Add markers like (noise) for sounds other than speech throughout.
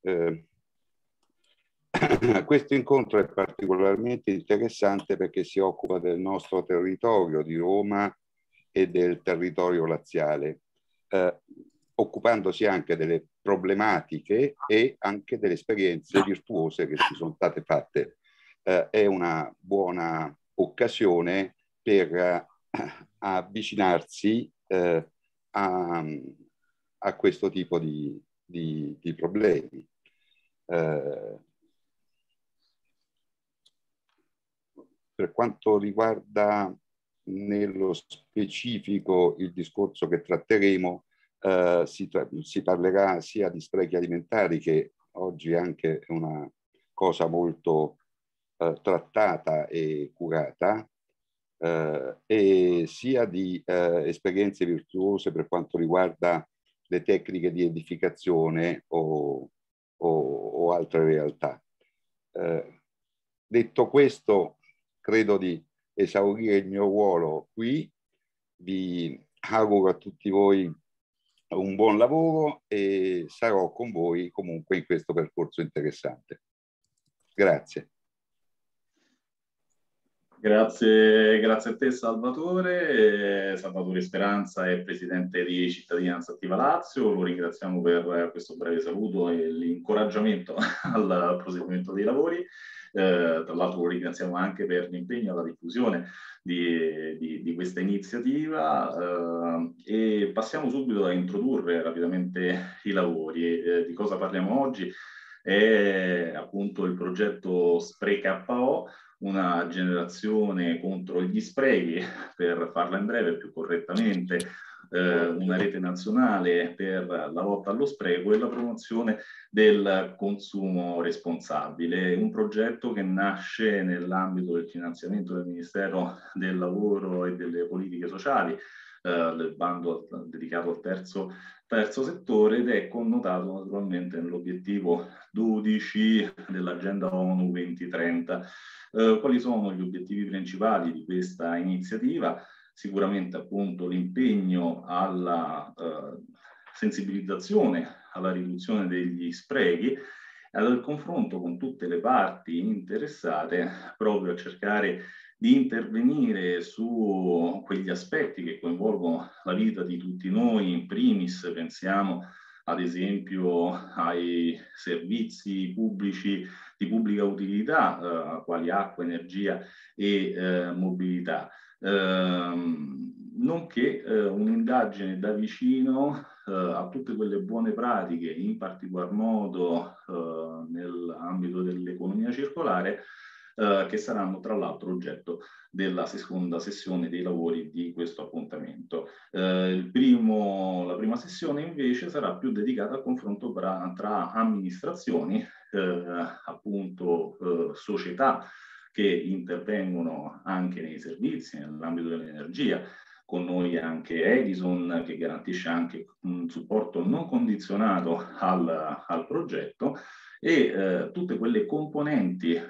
Eh, (coughs) questo incontro è particolarmente interessante perché si occupa del nostro territorio di Roma e del territorio laziale, eh, occupandosi anche delle problematiche e anche delle esperienze virtuose che ci sono state fatte. Eh, è una buona occasione per eh, avvicinarsi eh, a, a questo tipo di, di, di problemi. Eh, per quanto riguarda nello specifico il discorso che tratteremo, eh, si, tra si, parlerà sia di sprechi alimentari che oggi anche una cosa molto eh, trattata e curata, eh, e sia di eh, esperienze virtuose per quanto riguarda le tecniche di edificazione o, o, o altre realtà. Eh, detto questo, credo di esaurire il mio ruolo qui. Vi auguro a tutti voi un buon lavoro e sarò con voi comunque in questo percorso interessante. Grazie. Grazie, grazie a te Salvatore. Eh, Salvatore Speranza è presidente di Cittadinanza Attiva Lazio, lo ringraziamo per questo breve saluto e l'incoraggiamento (laughs) al proseguimento dei lavori. Eh, tra l'altro lo ringraziamo anche per l'impegno alla diffusione di, di, di questa iniziativa eh, e passiamo subito a introdurre rapidamente i lavori. Eh, di cosa parliamo oggi? È appunto il progetto SpreKO una generazione contro gli sprechi, (laughs) per farla in breve più correttamente, eh, una rete nazionale per la lotta allo spreco e la promozione del consumo responsabile, un progetto che nasce nell'ambito del finanziamento del Ministero del Lavoro e delle Politiche Sociali il eh, bando al, dedicato al terzo, terzo, settore ed è connotato naturalmente nell'obiettivo 12 dell'agenda ONU 2030. Eh, quali sono gli obiettivi principali di questa iniziativa? Sicuramente appunto l'impegno alla eh, sensibilizzazione alla riduzione degli sprechi e al confronto con tutte le parti interessate proprio a cercare di intervenire su quegli aspetti che coinvolgono la vita di tutti noi, in primis pensiamo ad esempio ai servizi pubblici di pubblica utilità, eh, quali acqua, energia e eh, mobilità, ehm, nonché eh, un'indagine da vicino eh, a tutte quelle buone pratiche, in particolar modo eh, nell'ambito dell'economia circolare, eh, che saranno tra l'altro oggetto della seconda sessione dei lavori di questo appuntamento. Eh, primo, la prima sessione invece sarà più dedicata al confronto tra, tra amministrazioni, eh, appunto eh, società che intervengono anche nei servizi, nell'ambito dell'energia, con noi anche Edison che garantisce anche un supporto non condizionato al, al progetto e eh, tutte quelle componenti eh,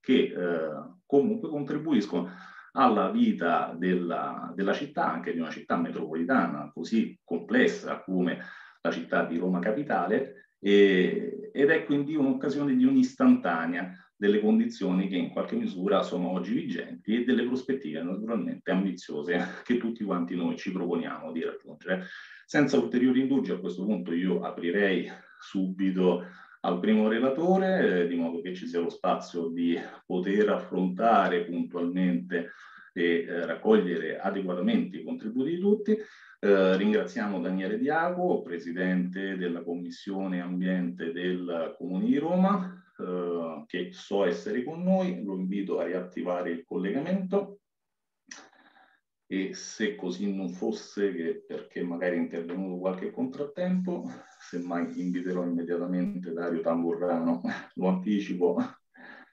che eh, comunque contribuiscono alla vita della, della, città, anche di una città metropolitana così complessa come la città di Roma Capitale, e, ed è quindi un'occasione di un'istantanea delle condizioni che in qualche misura sono oggi vigenti e delle prospettive naturalmente ambiziose che tutti quanti noi ci proponiamo di raggiungere. Senza ulteriori indugi a questo punto io aprirei subito al primo relatore, eh, di modo che ci sia lo spazio di poter affrontare puntualmente e eh, raccogliere adeguatamente i contributi di tutti. Eh, ringraziamo Daniele Diago, presidente della Commissione Ambiente del Comune di Roma, eh, che so essere con noi, lo invito a riattivare il collegamento e se così non fosse, perché magari è intervenuto qualche contrattempo, semmai inviterò immediatamente Dario Tamburrano, lo anticipo.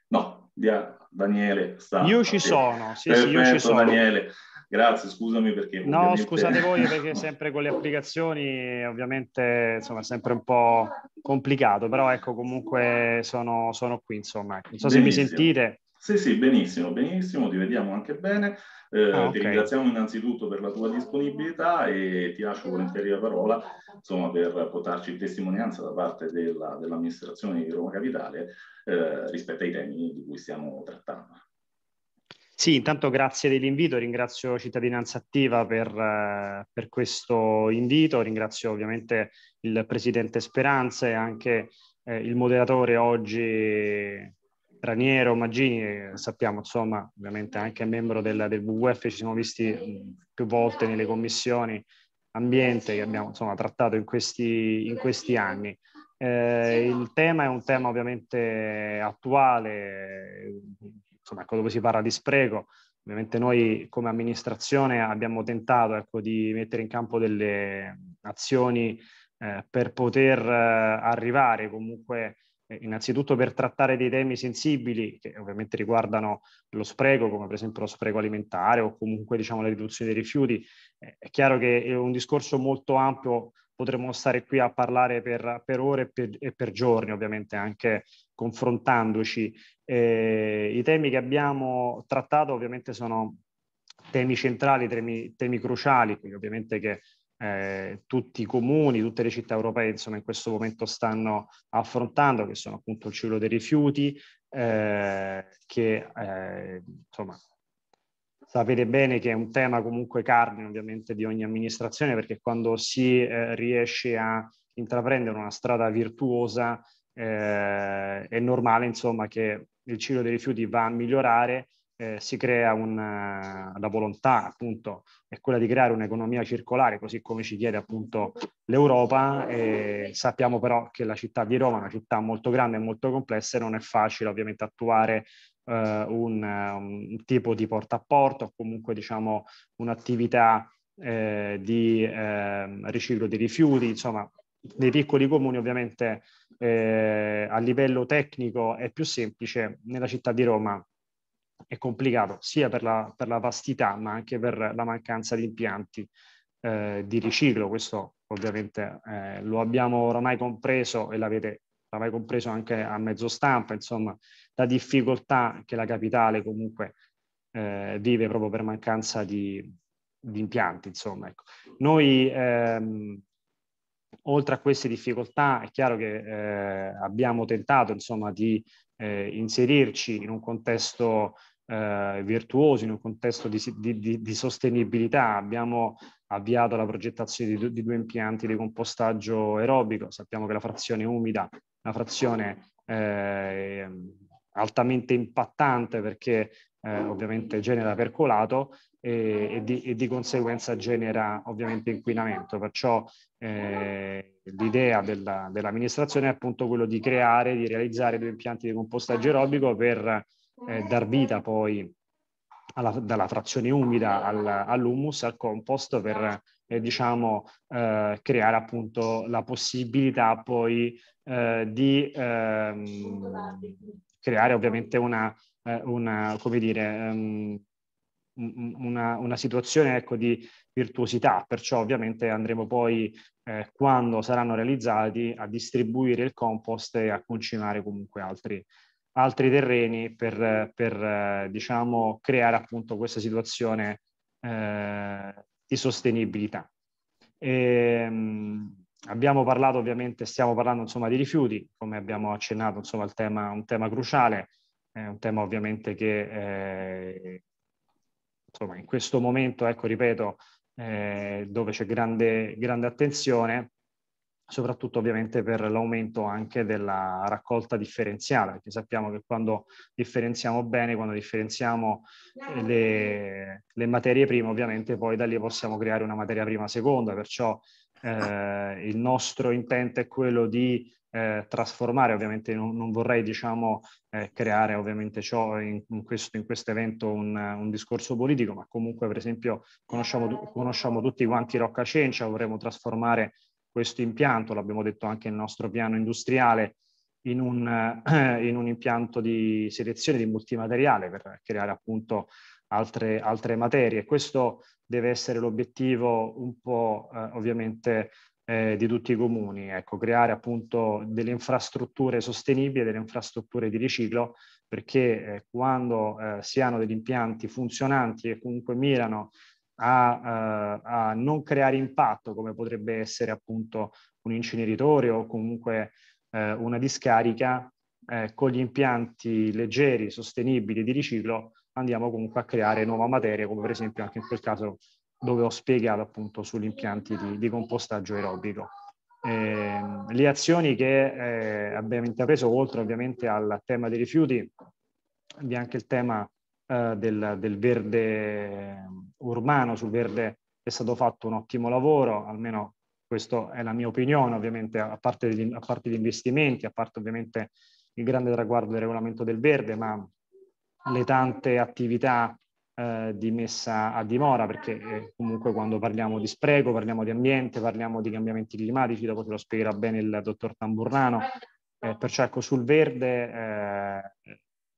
No, via, Daniele sta... Io ci sono, sì, sì, io ci sono. Daniele. Grazie, scusami perché... No, ovviamente... scusate voi perché (laughs) sempre con le applicazioni ovviamente insomma, è sempre un po' complicato, però ecco comunque sono, sono qui, insomma. Non so Benissimo. se mi sentite. Sì, sì, benissimo, benissimo, ti vediamo anche bene. Eh, ah, okay. Ti ringraziamo innanzitutto per la tua disponibilità e ti lascio volentieri la parola insomma, per portarci testimonianza da parte della, dell'amministrazione di Roma Capitale eh, rispetto ai temi di cui stiamo trattando. Sì, intanto grazie dell'invito, ringrazio Cittadinanza Attiva per, eh, per questo invito, ringrazio ovviamente il Presidente Speranza e anche eh, il moderatore oggi Raniero, Maggini, eh, sappiamo insomma, ovviamente anche membro della, del WWF, ci siamo visti mm, più volte nelle commissioni ambiente che abbiamo insomma, trattato in questi, in questi anni. Eh, il tema è un tema ovviamente attuale, insomma, ecco, dove si parla di spreco. Ovviamente noi come amministrazione abbiamo tentato ecco, di mettere in campo delle azioni eh, per poter eh, arrivare comunque eh, innanzitutto per trattare dei temi sensibili che ovviamente riguardano lo spreco, come per esempio lo spreco alimentare o comunque diciamo, la riduzione dei rifiuti. Eh, è chiaro che è un discorso molto ampio, potremmo stare qui a parlare per, per ore e per, e per, giorni, ovviamente anche confrontandoci. Eh, I temi che abbiamo trattato ovviamente sono temi centrali, temi, temi cruciali, quindi ovviamente che eh, tutti i comuni, tutte le città europee insomma in questo momento stanno affrontando, che sono appunto il ciclo dei rifiuti, eh, che eh, insomma sapete bene che è un tema comunque carne ovviamente di ogni amministrazione perché quando si eh, riesce a intraprendere una strada virtuosa eh, è normale insomma che il ciclo dei rifiuti va a migliorare eh, si crea una, eh, la volontà, appunto, è quella di creare un'economia circolare, così come ci chiede appunto l'Europa. E sappiamo però che la città di Roma è una città molto grande e molto complessa e non è facile ovviamente attuare eh, un, un, tipo di porta a porta o comunque diciamo un'attività eh, di ehm, riciclo di rifiuti, insomma nei piccoli comuni ovviamente eh, a livello tecnico è più semplice, nella città di Roma è complicato sia per la, per la vastità ma anche per la mancanza di impianti eh, di riciclo. Questo ovviamente eh, lo abbiamo oramai compreso e l'avete oramai compreso anche a mezzo stampa, insomma, la difficoltà che la capitale comunque eh, vive proprio per mancanza di, di impianti. Insomma, ecco. Noi ehm, oltre a queste difficoltà è chiaro che eh, abbiamo tentato insomma, di eh, inserirci in un contesto eh, virtuoso, in un contesto di, di, di, sostenibilità. Abbiamo avviato la progettazione di, di, due impianti di compostaggio aerobico, sappiamo che la frazione umida è una frazione eh, altamente impattante perché eh, ovviamente genera percolato e, e, di, e, di, conseguenza genera ovviamente inquinamento. Perciò eh, l'idea della, dell'amministrazione è appunto quello di creare, di realizzare due impianti di compostaggio aerobico per eh, dar vita poi alla, dalla frazione umida al, all'humus, al compost per eh, diciamo, eh, creare appunto la possibilità poi eh, di ehm, creare ovviamente una eh, una, come dire, um, una, una, situazione ecco, di virtuosità, perciò ovviamente andremo poi, eh, quando saranno realizzati, a distribuire il compost e a concimare comunque altri, altri terreni per, per eh, diciamo, creare appunto questa situazione eh, di sostenibilità. E, ehm, abbiamo parlato ovviamente, stiamo parlando insomma di rifiuti, come abbiamo accennato insomma il tema, un tema cruciale, è un tema ovviamente che eh, insomma, in questo momento, ecco, ripeto, eh, dove c'è grande, grande attenzione, soprattutto ovviamente per l'aumento anche della raccolta differenziale, perché sappiamo che quando differenziamo bene, quando differenziamo eh, le, le materie prime, ovviamente poi da lì possiamo creare una materia prima seconda, perciò eh, il nostro intento è quello di eh, trasformare, ovviamente non, non vorrei diciamo, eh, creare ovviamente ciò in, in questo in questo evento un, un, discorso politico, ma comunque per esempio conosciamo, conosciamo tutti quanti Rocca Cencia, vorremmo trasformare questo impianto, l'abbiamo detto anche nel nostro piano industriale, in un, eh, in un, impianto di selezione di multimateriale per creare appunto altre, altre materie. Questo deve essere l'obiettivo un po' eh, ovviamente eh, di tutti i comuni, ecco, creare appunto delle infrastrutture sostenibili, delle infrastrutture di riciclo, perché eh, quando eh, si hanno degli impianti funzionanti e comunque mirano a, eh, a, non creare impatto come potrebbe essere appunto un inceneritore o comunque eh, una discarica, eh, con gli impianti leggeri, sostenibili di riciclo andiamo comunque a creare nuova materia, come per esempio anche in quel caso dove ho spiegato appunto sugli impianti di, di compostaggio aerobico. Eh, le azioni che eh, abbiamo intrapreso, oltre ovviamente al tema dei rifiuti, vi è anche il tema eh, del, del, verde urbano, sul verde è stato fatto un ottimo lavoro, almeno questa è la mia opinione ovviamente, a parte, di, a parte gli investimenti, a parte ovviamente il grande traguardo del regolamento del verde, ma le tante attività eh, di messa a dimora, perché eh, comunque quando parliamo di spreco, parliamo di ambiente, parliamo di cambiamenti climatici, dopo te lo spiegherà bene il dottor Tamburrano, eh, perciò ecco sul verde eh,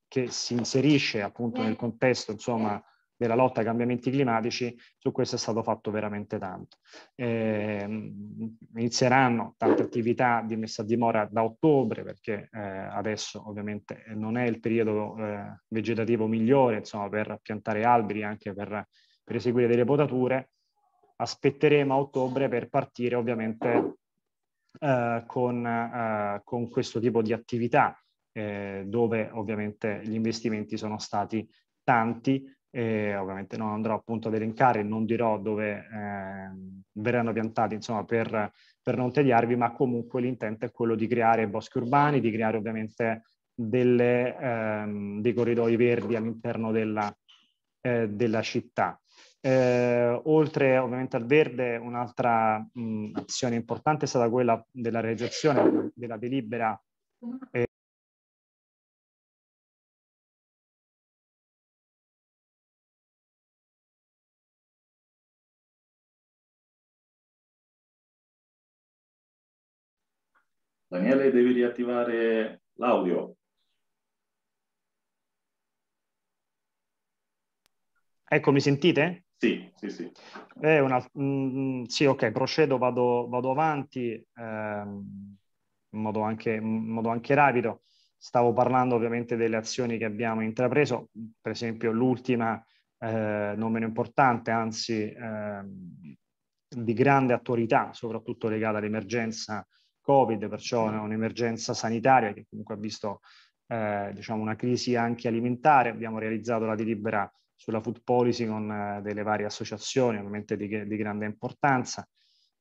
che si inserisce appunto nel contesto insomma della lotta ai cambiamenti climatici, su questo è stato fatto veramente tanto. Eh, inizieranno tante attività di messa a dimora da ottobre, perché eh, adesso ovviamente non è il periodo eh, vegetativo migliore insomma, per piantare alberi, anche per, per eseguire delle potature. Aspetteremo a ottobre per partire ovviamente eh, con, eh, con questo tipo di attività, eh, dove ovviamente gli investimenti sono stati tanti e ovviamente non andrò appunto ad elencare, non dirò dove eh, verranno piantati, insomma, per, per, non tediarvi, ma comunque l'intento è quello di creare boschi urbani, di creare ovviamente delle, ehm, dei corridoi verdi all'interno della, eh, della città. Eh, oltre ovviamente al verde, un'altra mh, azione importante è stata quella della realizzazione della delibera eh, Daniele, devi riattivare l'audio. Ecco, mi sentite? Sì, sì, sì. Eh, una, mh, mm, mm, sì, ok, procedo, vado, vado avanti eh, in, modo anche, in, modo anche, rapido. Stavo parlando ovviamente delle azioni che abbiamo intrapreso, per esempio l'ultima, eh, non meno importante, anzi eh, di grande attualità, soprattutto legata all'emergenza Covid, perciò mm. è un'emergenza sanitaria che comunque ha visto eh, diciamo una crisi anche alimentare. Abbiamo realizzato la delibera sulla food policy con eh, delle varie associazioni, ovviamente di, di grande importanza.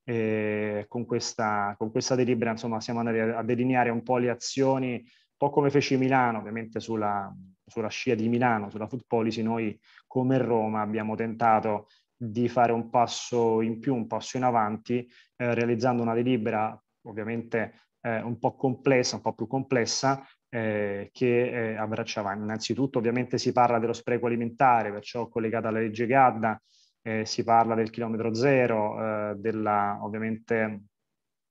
Con questa, con, questa, delibera insomma, siamo andati a, delineare un po' le azioni, un po' come fece Milano, ovviamente sulla, sulla scia di Milano, sulla food policy, noi come Roma abbiamo tentato di fare un passo in più, un passo in avanti, eh, realizzando una delibera ovviamente eh, un po' complessa, un po' più complessa, eh, che eh, abbracciava. Innanzitutto ovviamente si parla dello spreco alimentare, perciò collegata alla legge Gadda, eh, si parla del chilometro zero, eh, della, ovviamente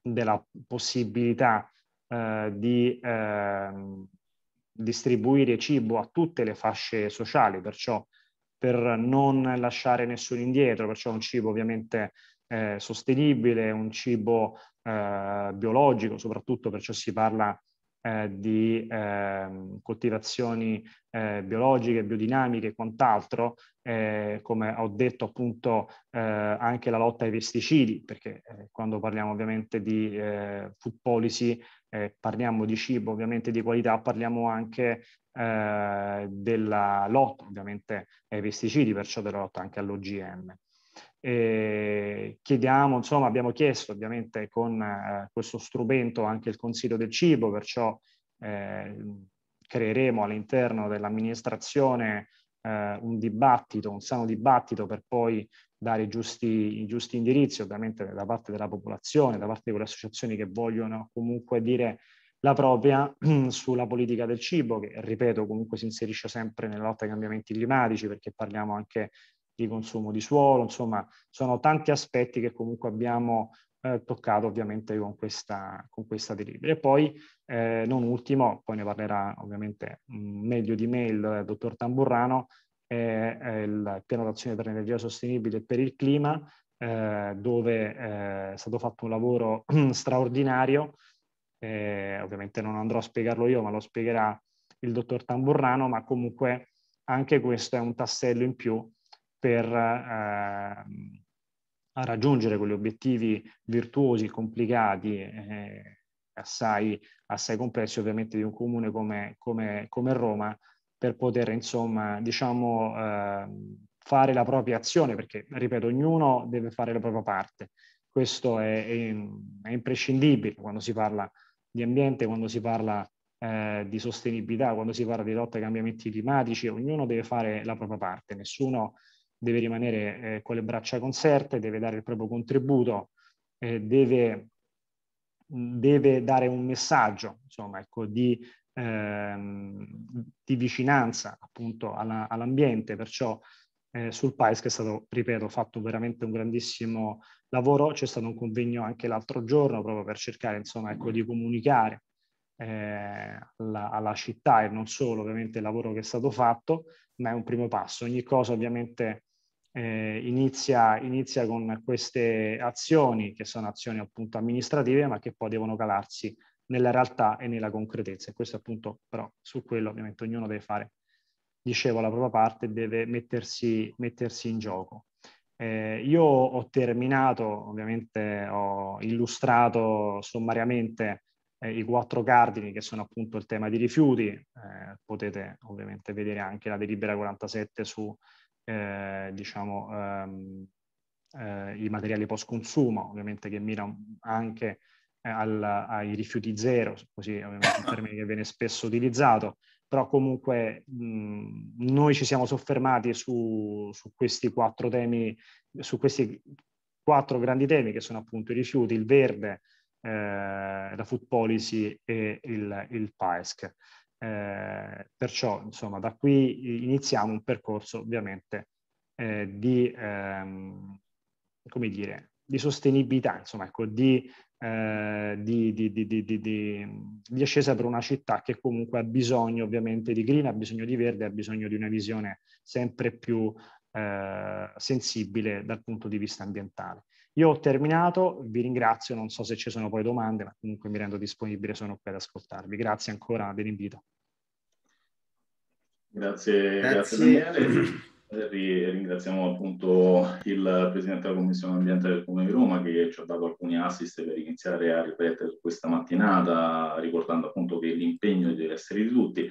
della possibilità eh, di ehm, distribuire cibo a tutte le fasce sociali, perciò per non lasciare nessuno indietro, perciò un cibo ovviamente eh, sostenibile, un cibo eh, biologico, soprattutto perciò si parla eh, di ehm, coltivazioni eh, biologiche, biodinamiche e quant'altro, eh, come ho detto appunto eh, anche la lotta ai pesticidi, perché quando parliamo ovviamente di food policy parliamo di cibo ovviamente di qualità, parliamo anche della lotta ovviamente ai pesticidi, perciò della lotta anche all'OGM. E chiediamo, insomma, abbiamo chiesto ovviamente con eh, questo strumento anche il Consiglio del Cibo, perciò eh, creeremo all'interno dell'amministrazione eh, un dibattito, un sano dibattito per poi dare i giusti, i giusti indirizzi ovviamente da parte della popolazione, da parte di quelle associazioni che vogliono comunque dire la propria (clears throat) sulla politica del cibo, che ripeto comunque si inserisce sempre nella lotta ai cambiamenti climatici, perché parliamo anche di consumo di suolo, insomma sono tanti aspetti che comunque abbiamo eh, toccato ovviamente con questa, con questa delibera. E poi, eh, non ultimo, poi ne parlerà ovviamente mm, meglio di me il dottor Tamburrano, è il piano d'azione per l'energia sostenibile e per il clima, eh, dove eh, è stato fatto un lavoro (clears throat) straordinario, eh, ovviamente non andrò a spiegarlo io, ma lo spiegherà il dottor Tamburrano, ma comunque anche questo è un tassello in più per eh, raggiungere quegli obiettivi virtuosi, complicati, eh, assai, assai, complessi ovviamente di un comune come, come, come Roma, per poter insomma, diciamo, eh, fare la propria azione, perché ripeto, ognuno deve fare la propria parte. Questo è, è, è imprescindibile quando si parla di ambiente, quando si parla eh, di sostenibilità, quando si parla di lotta ai cambiamenti climatici, ognuno deve fare la propria parte, nessuno deve rimanere eh, con le braccia conserte, deve dare il proprio contributo, eh, deve, deve, dare un messaggio insomma, ecco, di, ehm, di, vicinanza appunto alla, all'ambiente, perciò eh, sul PAES che è stato, ripeto, fatto veramente un grandissimo lavoro, c'è stato un convegno anche l'altro giorno proprio per cercare insomma, ecco, di comunicare eh, alla, alla, città e non solo ovviamente il lavoro che è stato fatto, ma è un primo passo. Ogni cosa ovviamente eh, inizia, inizia, con queste azioni, che sono azioni appunto amministrative, ma che poi devono calarsi nella realtà e nella concretezza. E questo appunto, però, su quello ovviamente ognuno deve fare, dicevo, la propria parte, deve mettersi, mettersi in gioco. Eh, io ho terminato, ovviamente ho illustrato sommariamente eh, i quattro cardini che sono appunto il tema di rifiuti, eh, potete ovviamente vedere anche la delibera 47 su eh, diciamo, ehm, eh, i materiali post consumo, ovviamente che mira anche eh, al, ai rifiuti zero, così ovviamente un termine che viene spesso utilizzato, però comunque mh, noi ci siamo soffermati su, su questi quattro temi, su questi quattro grandi temi che sono appunto i rifiuti, il verde, eh, la food policy e il, il PAESC. Eh, perciò, insomma, da qui iniziamo un percorso ovviamente eh, di, ehm, come dire, di sostenibilità, insomma, ecco, di, eh, di, di, ascesa per una città che comunque ha bisogno ovviamente di green, ha bisogno di verde, ha bisogno di una visione sempre più eh, sensibile dal punto di vista ambientale. Io ho terminato, vi ringrazio, non so se ci sono poi domande, ma comunque mi rendo disponibile, sono qui ad ascoltarvi. Grazie ancora dell'invito. Grazie, grazie, grazie Daniele. Eh, ringraziamo appunto il Presidente della Commissione Ambiente del Comune di Roma che ci ha dato alcuni assist per iniziare a ripetere questa mattinata, ricordando appunto che l'impegno deve essere di tutti.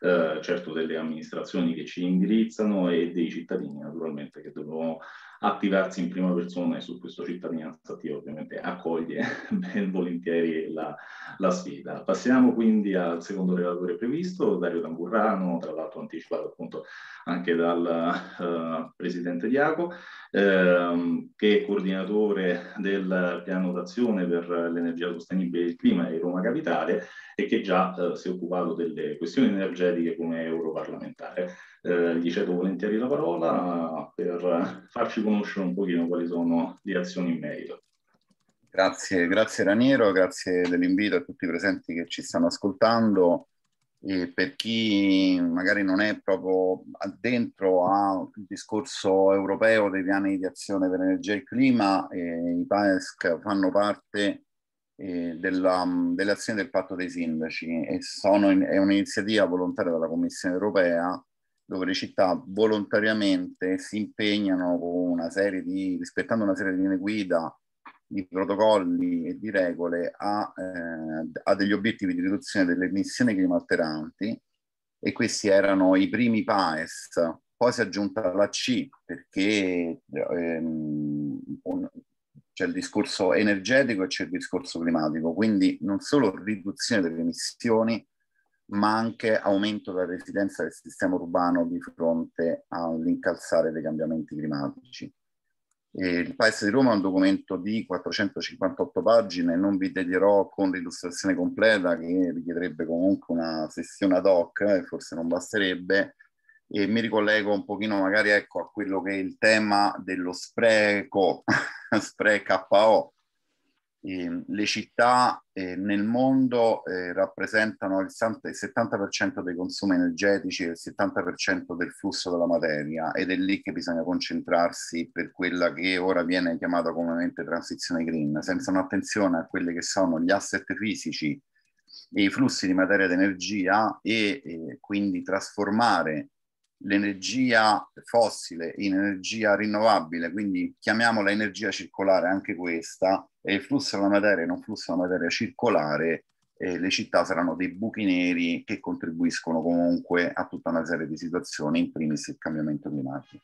Eh, certo delle amministrazioni che ci indirizzano e dei cittadini naturalmente che devono attivarsi in prima persona e su questo cittadinanza attiva ovviamente accoglie (laughs) ben volentieri la, la, sfida. Passiamo quindi al secondo relatore previsto, Dario Tamburrano, tra l'altro anticipato appunto anche dal uh, Presidente Diaco, ehm, che è coordinatore del piano d'azione per l'energia sostenibile e il clima di Roma Capitale e che già uh, si è occupato delle questioni energetiche come europarlamentare eh, gli cedo volentieri la parola eh, per farci conoscere un pochino quali sono le azioni in merito. Grazie, grazie Raniero, grazie dell'invito a tutti i presenti che ci stanno ascoltando. E per chi magari non è proprio addentro al discorso europeo dei piani di azione per energia e clima, eh, i PAESC fanno parte eh, della, delle azioni del patto dei sindaci e in, è un'iniziativa volontaria della Commissione europea dove le città volontariamente si impegnano con una serie di, rispettando una serie di linee guida, di protocolli e di regole a, eh, a degli obiettivi di riduzione delle emissioni climalteranti e questi erano i primi PAES. Poi si è aggiunta la C perché ehm, un, c'è il discorso energetico e c'è il discorso climatico, quindi non solo riduzione delle emissioni, ma anche aumento della residenza del sistema urbano di fronte all'incalzare dei cambiamenti climatici. E il Paese di Roma è un documento di 458 pagine, non vi dedierò con l'illustrazione completa che richiederebbe comunque una sessione ad hoc e eh, forse non basterebbe, e mi ricollego un pochino magari ecco, a quello che è il tema dello spreco, (laughs) spreco KO, Ehm, le città eh, nel mondo eh, rappresentano il 70% dei consumi energetici e il 70% del flusso della materia ed è lì che bisogna concentrarsi per quella che ora viene chiamata comunemente transizione green, senza un'attenzione a quelli che sono gli asset fisici e i flussi di materia ed energia e eh, quindi trasformare l'energia fossile in energia rinnovabile, quindi chiamiamola energia circolare anche questa, e il flusso della materia in un flusso della materia circolare, eh, le città saranno dei buchi neri che contribuiscono comunque a tutta una serie di situazioni, in primis il cambiamento climatico.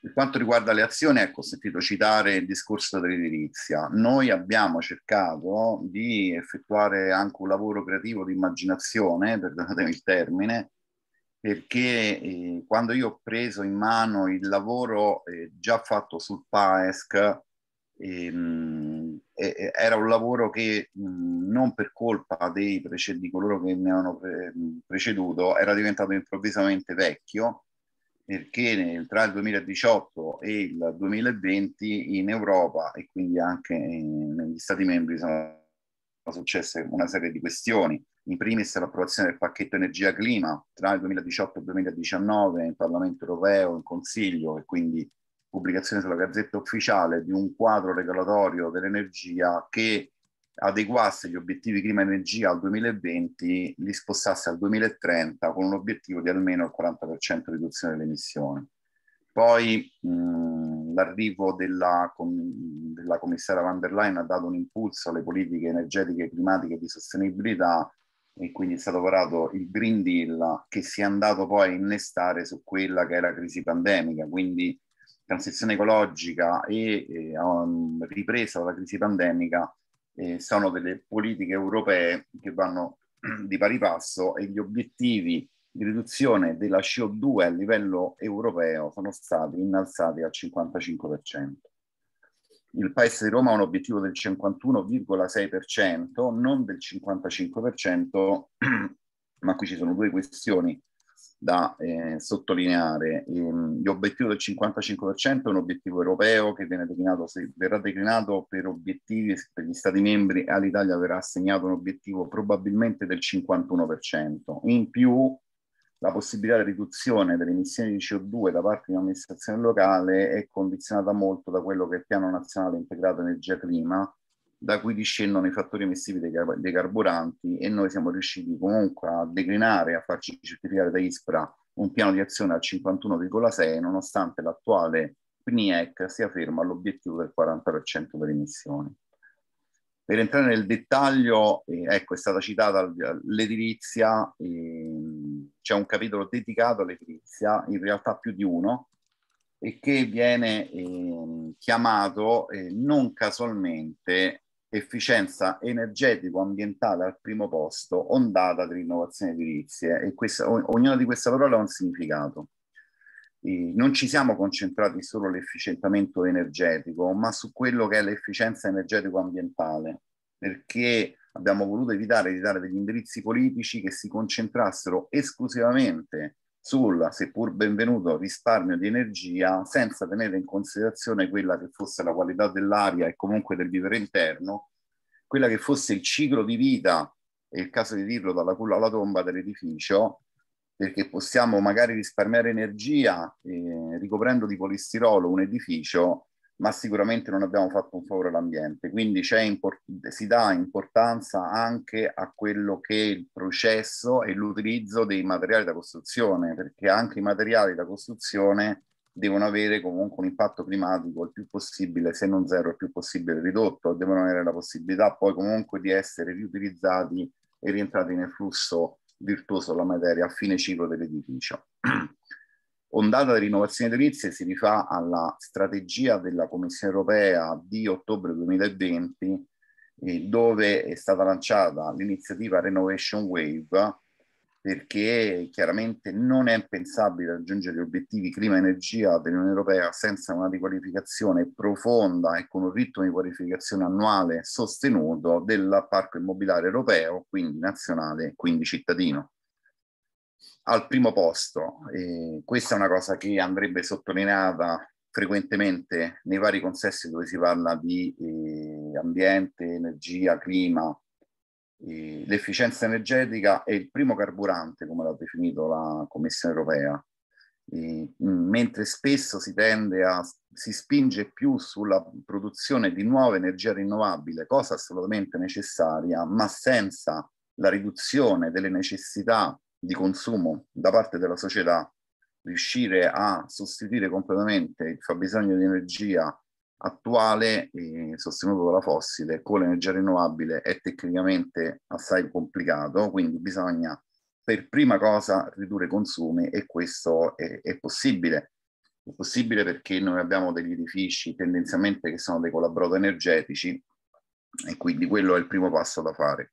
Per quanto riguarda le azioni, ecco, ho sentito citare il discorso dell'edilizia. Noi abbiamo cercato di effettuare anche un lavoro creativo di immaginazione, perdonatemi il termine, perché eh, quando io ho preso in mano il lavoro eh, già fatto sul PAESC, ehm, era un lavoro che mh, non per colpa dei preced- di coloro che mi hanno pre- preceduto era diventato improvvisamente vecchio perché nel, tra il 2018 e il 2020 in Europa e quindi anche in, eh, negli Stati membri sono successe una serie di questioni in primis l'approvazione del pacchetto energia-clima tra il 2018 e il 2019 in Parlamento europeo, in Consiglio e quindi pubblicazione sulla Gazzetta Ufficiale di un quadro regolatorio dell'energia che adeguasse gli obiettivi clima-energia al 2020, li spostasse al 2030 con un obiettivo di almeno il 40% riduzione delle emissioni. Poi mh, l'arrivo della, com- della commissaria van der Leyen ha dato un impulso alle politiche energetiche, climatiche di sostenibilità e quindi è stato varato il Green Deal che si è andato poi a innestare su quella che è la crisi pandemica, quindi transizione ecologica e, e um, ripresa dalla crisi pandemica eh, sono delle politiche europee che vanno (clears throat) di pari passo e gli obiettivi di riduzione della CO2 a livello europeo sono stati innalzati al 55% il Paese di Roma ha un obiettivo del 51,6%, non del 55%, (clears throat) ma qui ci sono due questioni da eh, sottolineare. Ehm, l'obiettivo del 55% è un obiettivo europeo che viene declinato, se verrà declinato per obiettivi per gli Stati membri, all'Italia verrà assegnato un obiettivo probabilmente del 51%. In più la possibilità di riduzione delle emissioni di CO2 da parte di un'amministrazione locale è condizionata molto da quello che è il Piano Nazionale Integrato Energia Clima, da cui discendono i fattori emissivi dei, car- dei carburanti e noi siamo riusciti comunque a declinare, a farci certificare da ISPRA un piano di azione al 51,6 nonostante l'attuale PNIEC sia fermo all'obiettivo del 40% delle emissioni. Per entrare nel dettaglio, eh, ecco, è stata citata l'edilizia, eh, c'è un capitolo dedicato all'edilizia, in realtà più di uno, e che viene eh, chiamato eh, non casualmente efficienza energetico-ambientale al primo posto, ondata dell'innovazione edilizia, e questa, ognuna di queste parole ha un significato. E non ci siamo concentrati solo sull'efficientamento energetico, ma su quello che è l'efficienza energetico-ambientale, perché abbiamo voluto evitare di dare degli indirizzi politici che si concentrassero esclusivamente sul, seppur benvenuto, risparmio di energia senza tenere in considerazione quella che fosse la qualità dell'aria e comunque del vivere interno, quella che fosse il ciclo di vita, è il caso di dirlo dalla culla alla tomba dell'edificio, perché possiamo magari risparmiare energia eh, ricoprendo di polistirolo un edificio, ma sicuramente non abbiamo fatto un favore all'ambiente. Quindi import- si dà importanza anche a quello che è il processo e l'utilizzo dei materiali da costruzione, perché anche i materiali da costruzione devono avere comunque un impatto climatico il più possibile, se non zero, il più possibile ridotto, devono avere la possibilità poi comunque di essere riutilizzati e rientrati nel flusso virtuoso della materia a fine ciclo dell'edificio. (clears throat) ondata di rinnovazione edilizia si rifà alla strategia della Commissione europea di ottobre 2020 eh, dove è stata lanciata l'iniziativa Renovation Wave perché chiaramente non è pensabile raggiungere gli obiettivi clima-energia e dell'Unione Europea senza una riqualificazione profonda e con un ritmo di qualificazione annuale sostenuto del parco immobiliare europeo, quindi nazionale, quindi cittadino al primo posto. E questa è una cosa che andrebbe sottolineata frequentemente nei vari consessi dove si parla di eh, ambiente, energia, clima. Eh, l'efficienza energetica è il primo carburante, come l'ha definito la Commissione europea, eh, mentre spesso si tende a si spinge più sulla produzione di nuova energia rinnovabile, cosa assolutamente necessaria, ma senza la riduzione delle necessità di consumo da parte della società, riuscire a sostituire completamente il fabbisogno di energia attuale eh, sostenuto dalla fossile con l'energia rinnovabile è tecnicamente assai complicato, quindi bisogna per prima cosa ridurre i consumi e questo è, è possibile. È possibile perché noi abbiamo degli edifici tendenzialmente che sono dei collaboratori energetici e quindi quello è il primo passo da fare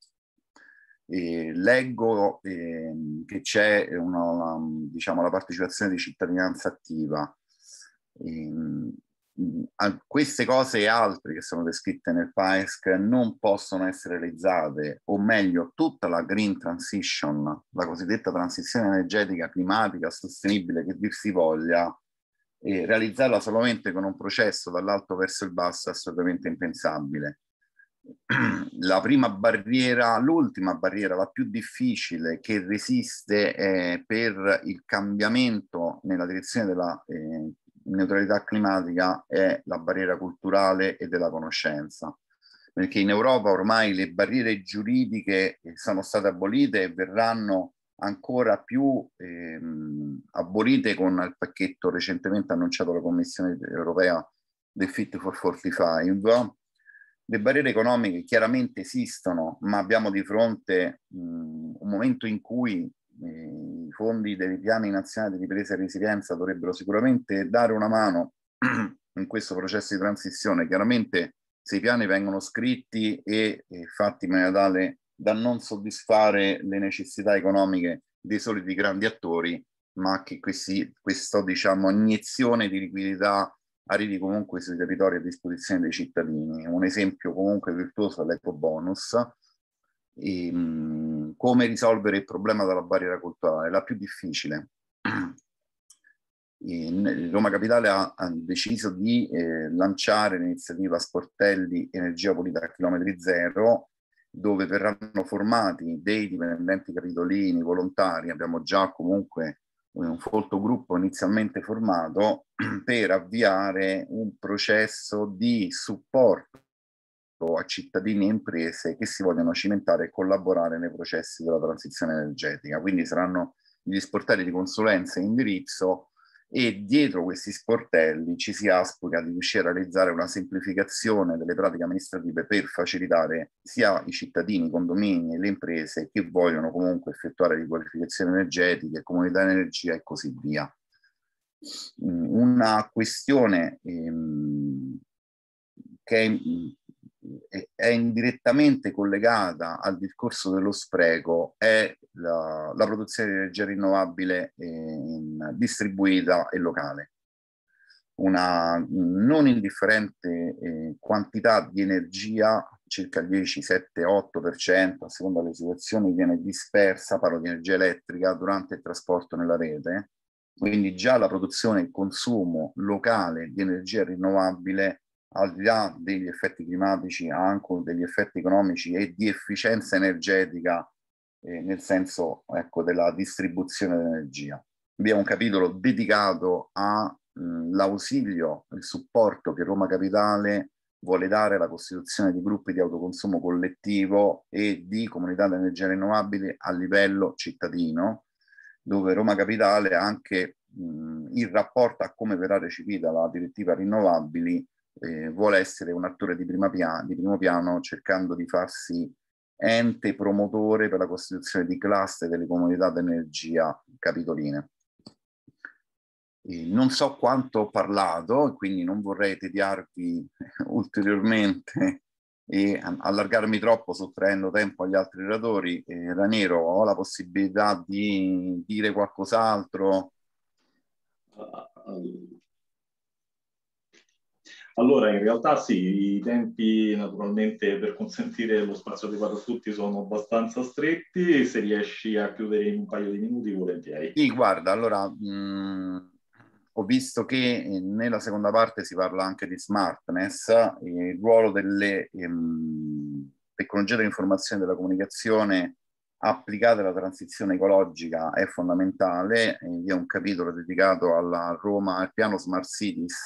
eh, leggo eh, che c'è una, diciamo, la partecipazione di cittadinanza attiva. Eh, queste cose e altre che sono descritte nel PAESC non possono essere realizzate, o meglio, tutta la green transition, la cosiddetta transizione energetica, climatica, sostenibile, che dir si voglia, e realizzarla solamente con un processo dall'alto verso il basso è assolutamente impensabile. (clears throat) la prima barriera, l'ultima barriera, la più difficile che resiste eh, per il cambiamento nella direzione della eh, neutralità climatica è la barriera culturale e della conoscenza. Perché in Europa ormai le barriere giuridiche eh, sono state abolite e verranno ancora più ehm, abolite con il pacchetto recentemente annunciato dalla Commissione europea del Fit for 45 le barriere economiche chiaramente esistono, ma abbiamo di fronte mh, un momento in cui eh, i fondi dei piani nazionali di ripresa e resilienza dovrebbero sicuramente dare una mano (clears throat) in questo processo di transizione. Chiaramente se i piani vengono scritti e, e fatti in maniera tale da non soddisfare le necessità economiche dei soliti grandi attori, ma che questi, questa diciamo, iniezione di liquidità arrivi comunque sui territori a disposizione dei cittadini. Un esempio comunque virtuoso è l'eco bonus. Ehm, come risolvere il problema della barriera culturale? La più difficile. In (clears throat) ehm, Roma Capitale ha, ha deciso di eh, lanciare l'iniziativa Sportelli Energia Pulita a chilometri zero, dove verranno formati dei dipendenti capitolini, volontari, abbiamo già comunque un folto gruppo inizialmente formato (clears throat) per avviare un processo di supporto a cittadini e imprese che si vogliono cimentare e collaborare nei processi della transizione energetica. Quindi saranno gli sportelli di consulenza e indirizzo e dietro questi sportelli ci si auspica di riuscire a realizzare una semplificazione delle pratiche amministrative per facilitare sia i cittadini, i condomini e le imprese che vogliono comunque effettuare riqualificazioni energetiche, comunità energia e così via. Mm, una questione ehm, che è mm, è indirettamente collegata al discorso dello spreco è la, la produzione di energia rinnovabile in, ehm, distribuita e locale. Una non indifferente eh, quantità di energia, circa il 10, 7, 8%, a seconda delle situazioni, viene dispersa, parlo di energia elettrica, durante il trasporto nella rete. Quindi già la produzione e il consumo locale di energia rinnovabile al di là degli effetti climatici, ha anche degli effetti economici e di efficienza energetica, eh, nel senso ecco, della distribuzione dell'energia. Abbiamo un capitolo dedicato all'ausilio, mm, il supporto che Roma Capitale vuole dare alla costituzione di gruppi di autoconsumo collettivo e di comunità di energia rinnovabile a livello cittadino, dove Roma Capitale anche mh, mm, in rapporto a come verrà recepita la direttiva rinnovabili eh, vuole essere un attore di, pia- di, primo piano cercando di farsi ente promotore per la costituzione di cluster delle comunità d'energia capitoline. E non so quanto ho parlato, quindi non vorrei tediarvi (laughs) ulteriormente e allargarmi troppo sottraendo tempo agli altri relatori. Eh, Raniero, ho la possibilità di dire qualcos'altro? Ah, ah, allora, in realtà sì, i tempi naturalmente per consentire lo spazio adeguato a tutti sono abbastanza stretti, se riesci a chiudere in un paio di minuti volentieri. Sì, guarda, allora mh, mm, ho visto che eh, nella seconda parte si parla anche di smartness, il ruolo delle ehm, tecnologie dell'informazione e della comunicazione applicate alla transizione ecologica è fondamentale, eh, vi è un capitolo dedicato alla Roma, al piano Smart Cities,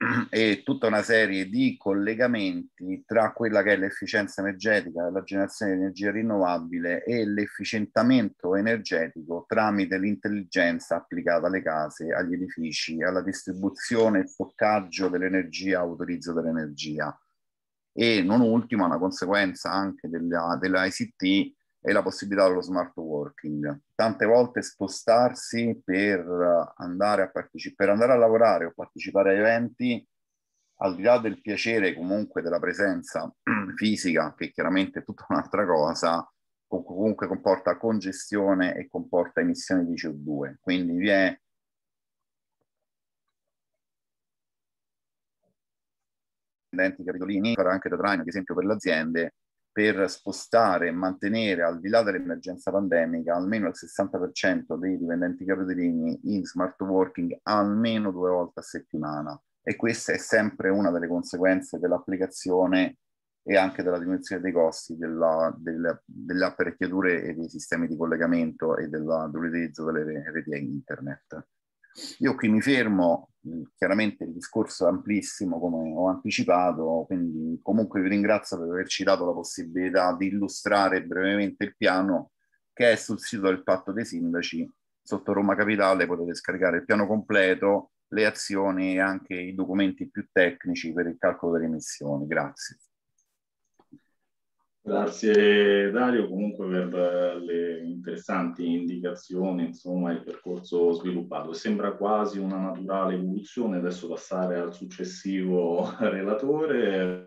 (clears throat) e tutta una serie di collegamenti tra quella che è l'efficienza energetica, la generazione di energia rinnovabile e l'efficientamento energetico tramite l'intelligenza applicata alle case, agli edifici, alla distribuzione e stoccaggio dell'energia, autorizzo dell'energia. E non ultima, una conseguenza anche della, della ICT, e la possibilità dello smart working. Tante volte spostarsi per andare a, parteci- per andare a lavorare o partecipare a eventi, al di là del piacere comunque della presenza (clears throat) fisica, che chiaramente è tutta (laughs) un'altra cosa, comunque comporta congestione e comporta emissioni di CO2. Quindi vi è capitolini, farà anche da traino, ad esempio per le aziende, per spostare e mantenere al di là dell'emergenza pandemica almeno il 60% dei dipendenti capitolini in smart working almeno due volte a settimana e questa è sempre una delle conseguenze dell'applicazione e anche della diminuzione dei costi della, della, delle apparecchiature e dei sistemi di collegamento e della, dell'utilizzo delle reti internet. Io qui mi fermo, mm, chiaramente il discorso è amplissimo come ho anticipato, quindi comunque vi ringrazio per averci dato la possibilità di illustrare brevemente il piano che è sul sito del patto dei sindaci sotto Roma Capitale, potete scaricare il piano completo, le azioni e anche i documenti più tecnici per il calcolo delle emissioni. Grazie. Grazie Dario comunque per le interessanti indicazioni, insomma il percorso sviluppato. Sembra quasi una naturale evoluzione, adesso passare al successivo (laughs) relatore.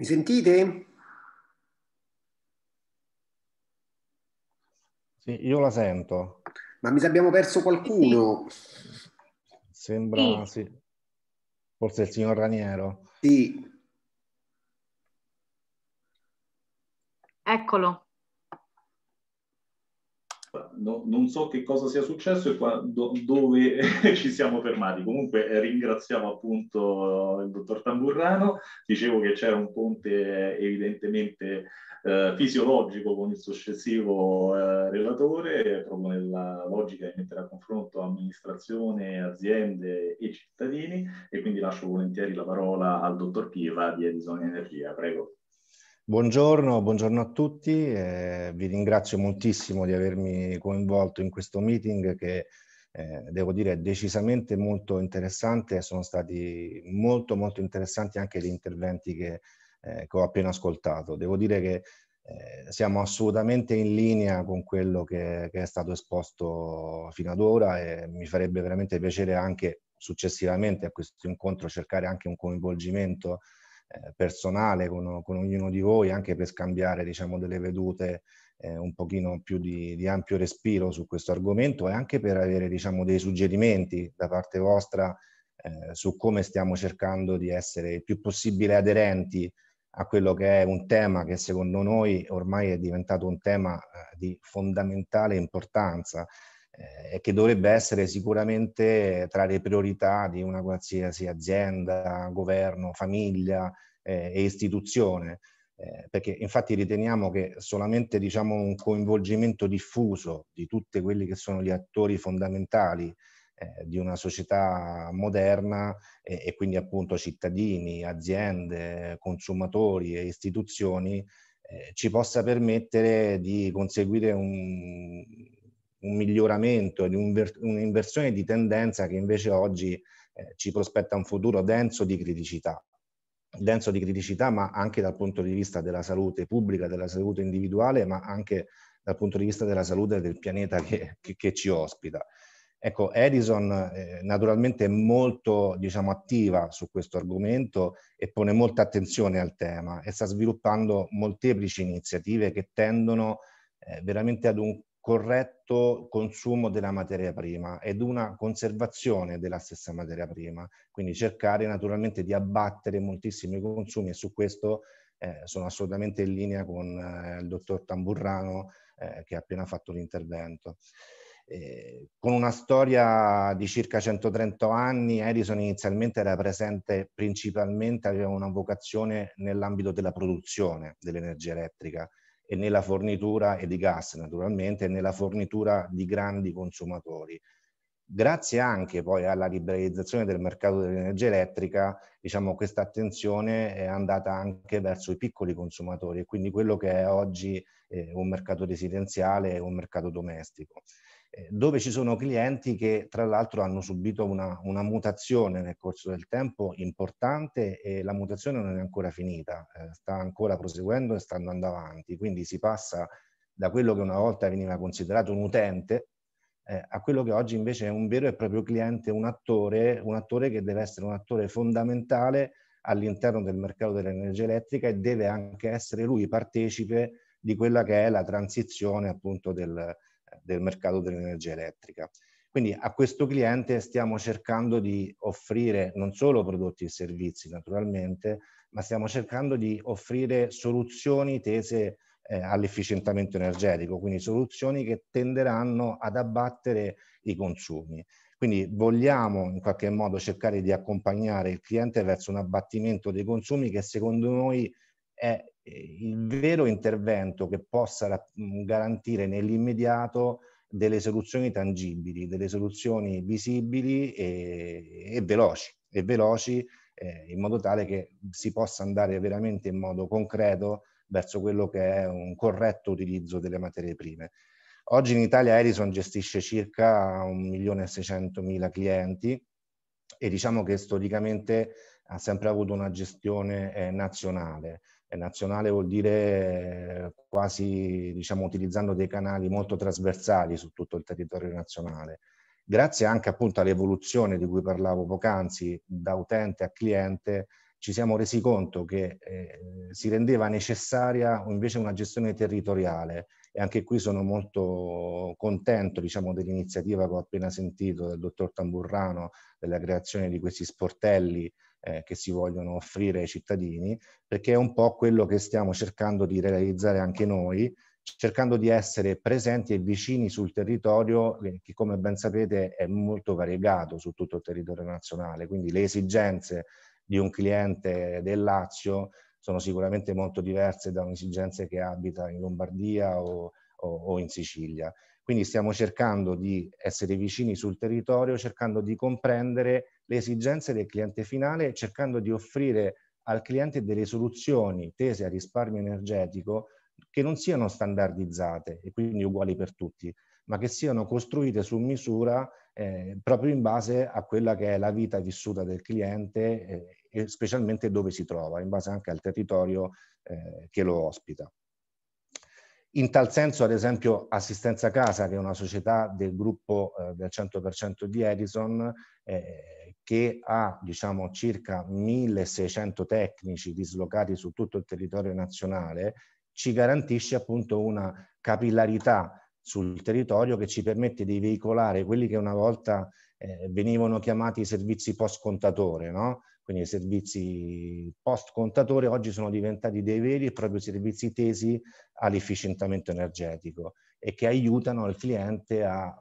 Mi sentite? Sì, io la sento. Ma mi abbiamo perso qualcuno. Sembra, sì. sì. Forse il signor Raniero. Sì. Eccolo. No, non so che cosa sia successo e quando, dove (laughs) ci siamo fermati. Comunque eh, ringraziamo appunto eh, il dottor Tamburrano. Dicevo che c'era un ponte eh, evidentemente eh, fisiologico con il successivo eh, relatore, proprio nella logica di mettere a confronto amministrazione, aziende e cittadini. E quindi lascio volentieri la parola al dottor Piva di Edison Energia. Prego. Buongiorno, buongiorno, a tutti, eh, vi ringrazio moltissimo di avermi coinvolto in questo meeting che eh, devo dire è decisamente molto interessante, sono stati molto molto interessanti anche gli interventi che, eh, che ho appena ascoltato. Devo dire che eh, siamo assolutamente in linea con quello che, che è stato esposto fino ad ora e mi farebbe veramente piacere anche successivamente a questo incontro cercare anche un coinvolgimento eh, personale con, con, ognuno di voi, anche per scambiare diciamo, delle vedute eh, un pochino più di, di, ampio respiro su questo argomento e anche per avere diciamo, dei suggerimenti da parte vostra eh, su come stiamo cercando di essere il più possibile aderenti a quello che è un tema che secondo noi ormai è diventato un tema eh, di fondamentale importanza eh, e che dovrebbe essere sicuramente tra le priorità di una qualsiasi azienda, governo, famiglia eh, e istituzione. Eh, perché infatti riteniamo che solamente diciamo, un coinvolgimento diffuso di tutti quelli che sono gli attori fondamentali eh, di una società moderna eh, e, quindi appunto cittadini, aziende, consumatori e istituzioni eh, ci possa permettere di conseguire un, un miglioramento, di un'inversione di tendenza che invece oggi eh, ci prospetta un futuro denso di criticità. Denso di criticità, ma anche dal punto di vista della salute pubblica, della salute individuale, ma anche dal punto di vista della salute del pianeta che, che, che ci ospita. Ecco, Edison eh, naturalmente è molto diciamo, attiva su questo argomento e pone molta attenzione al tema e sta sviluppando molteplici iniziative che tendono eh, veramente ad un corretto consumo della materia prima ed una conservazione della stessa materia prima, quindi cercare naturalmente di abbattere moltissimi consumi e su questo eh, sono assolutamente in linea con eh, il dottor Tamburrano eh, che ha appena fatto l'intervento. Eh, con una storia di circa 130 anni, Edison inizialmente era presente principalmente, aveva una vocazione nell'ambito della produzione dell'energia elettrica, e nella fornitura e di gas naturalmente e nella fornitura di grandi consumatori. Grazie anche poi alla liberalizzazione del mercato dell'energia elettrica, diciamo questa attenzione è andata anche verso i piccoli consumatori e quindi quello che è oggi eh, un mercato residenziale e un mercato domestico. Eh, dove ci sono clienti che tra l'altro hanno subito una, una, mutazione nel corso del tempo importante e la mutazione non è ancora finita, eh, sta ancora proseguendo e sta andando avanti, quindi si passa da quello che una volta veniva considerato un utente eh, a quello che oggi invece è un vero e proprio cliente, un attore, un attore che deve essere un attore fondamentale all'interno del mercato dell'energia elettrica e deve anche essere lui partecipe di quella che è la transizione appunto del, del mercato dell'energia elettrica. Quindi a questo cliente stiamo cercando di offrire non solo prodotti e servizi naturalmente, ma stiamo cercando di offrire soluzioni tese eh, all'efficientamento energetico, quindi soluzioni che tenderanno ad abbattere i consumi. Quindi vogliamo in qualche modo cercare di accompagnare il cliente verso un abbattimento dei consumi che secondo noi è il vero intervento che possa mm, garantire nell'immediato delle soluzioni tangibili, delle soluzioni visibili e, e veloci, e veloci eh, in modo tale che si possa andare veramente in modo concreto verso quello che è un corretto utilizzo delle materie prime. Oggi in Italia Edison gestisce circa 1.600.000 clienti e diciamo che storicamente ha sempre avuto una gestione eh, nazionale nazionale vuol dire eh, quasi diciamo, utilizzando dei canali molto trasversali su tutto il territorio nazionale. Grazie anche appunto all'evoluzione di cui parlavo poc'anzi, da utente a cliente, ci siamo resi conto che eh, si rendeva necessaria invece una gestione territoriale e anche qui sono molto contento diciamo, dell'iniziativa che ho appena sentito del dottor Tamburrano, della creazione di questi sportelli eh, che si vogliono offrire ai cittadini, perché è un po' quello che stiamo cercando di realizzare anche noi, cercando di essere presenti e vicini sul territorio eh, che come ben sapete è molto variegato su tutto il territorio nazionale, quindi le esigenze di un cliente del Lazio sono sicuramente molto diverse da un'esigenza che abita in Lombardia o, o, o in Sicilia. Quindi stiamo cercando di essere vicini sul territorio, cercando di comprendere le esigenze del cliente finale, cercando di offrire al cliente delle soluzioni tese a risparmio energetico che non siano standardizzate e quindi uguali per tutti, ma che siano costruite su misura eh, proprio in base a quella che è la vita vissuta del cliente eh, e specialmente dove si trova, in base anche al territorio eh, che lo ospita. In tal senso, ad esempio, Assistenza Casa, che è una società del gruppo eh, del 100% di Edison, eh, che ha diciamo, circa 1600 tecnici dislocati su tutto il territorio nazionale, ci garantisce appunto una capillarità sul territorio che ci permette di veicolare quelli che una volta eh, venivano chiamati i servizi post contatore, no? quindi i servizi post contatore oggi sono diventati dei veri e propri servizi tesi all'efficientamento energetico e che aiutano il cliente a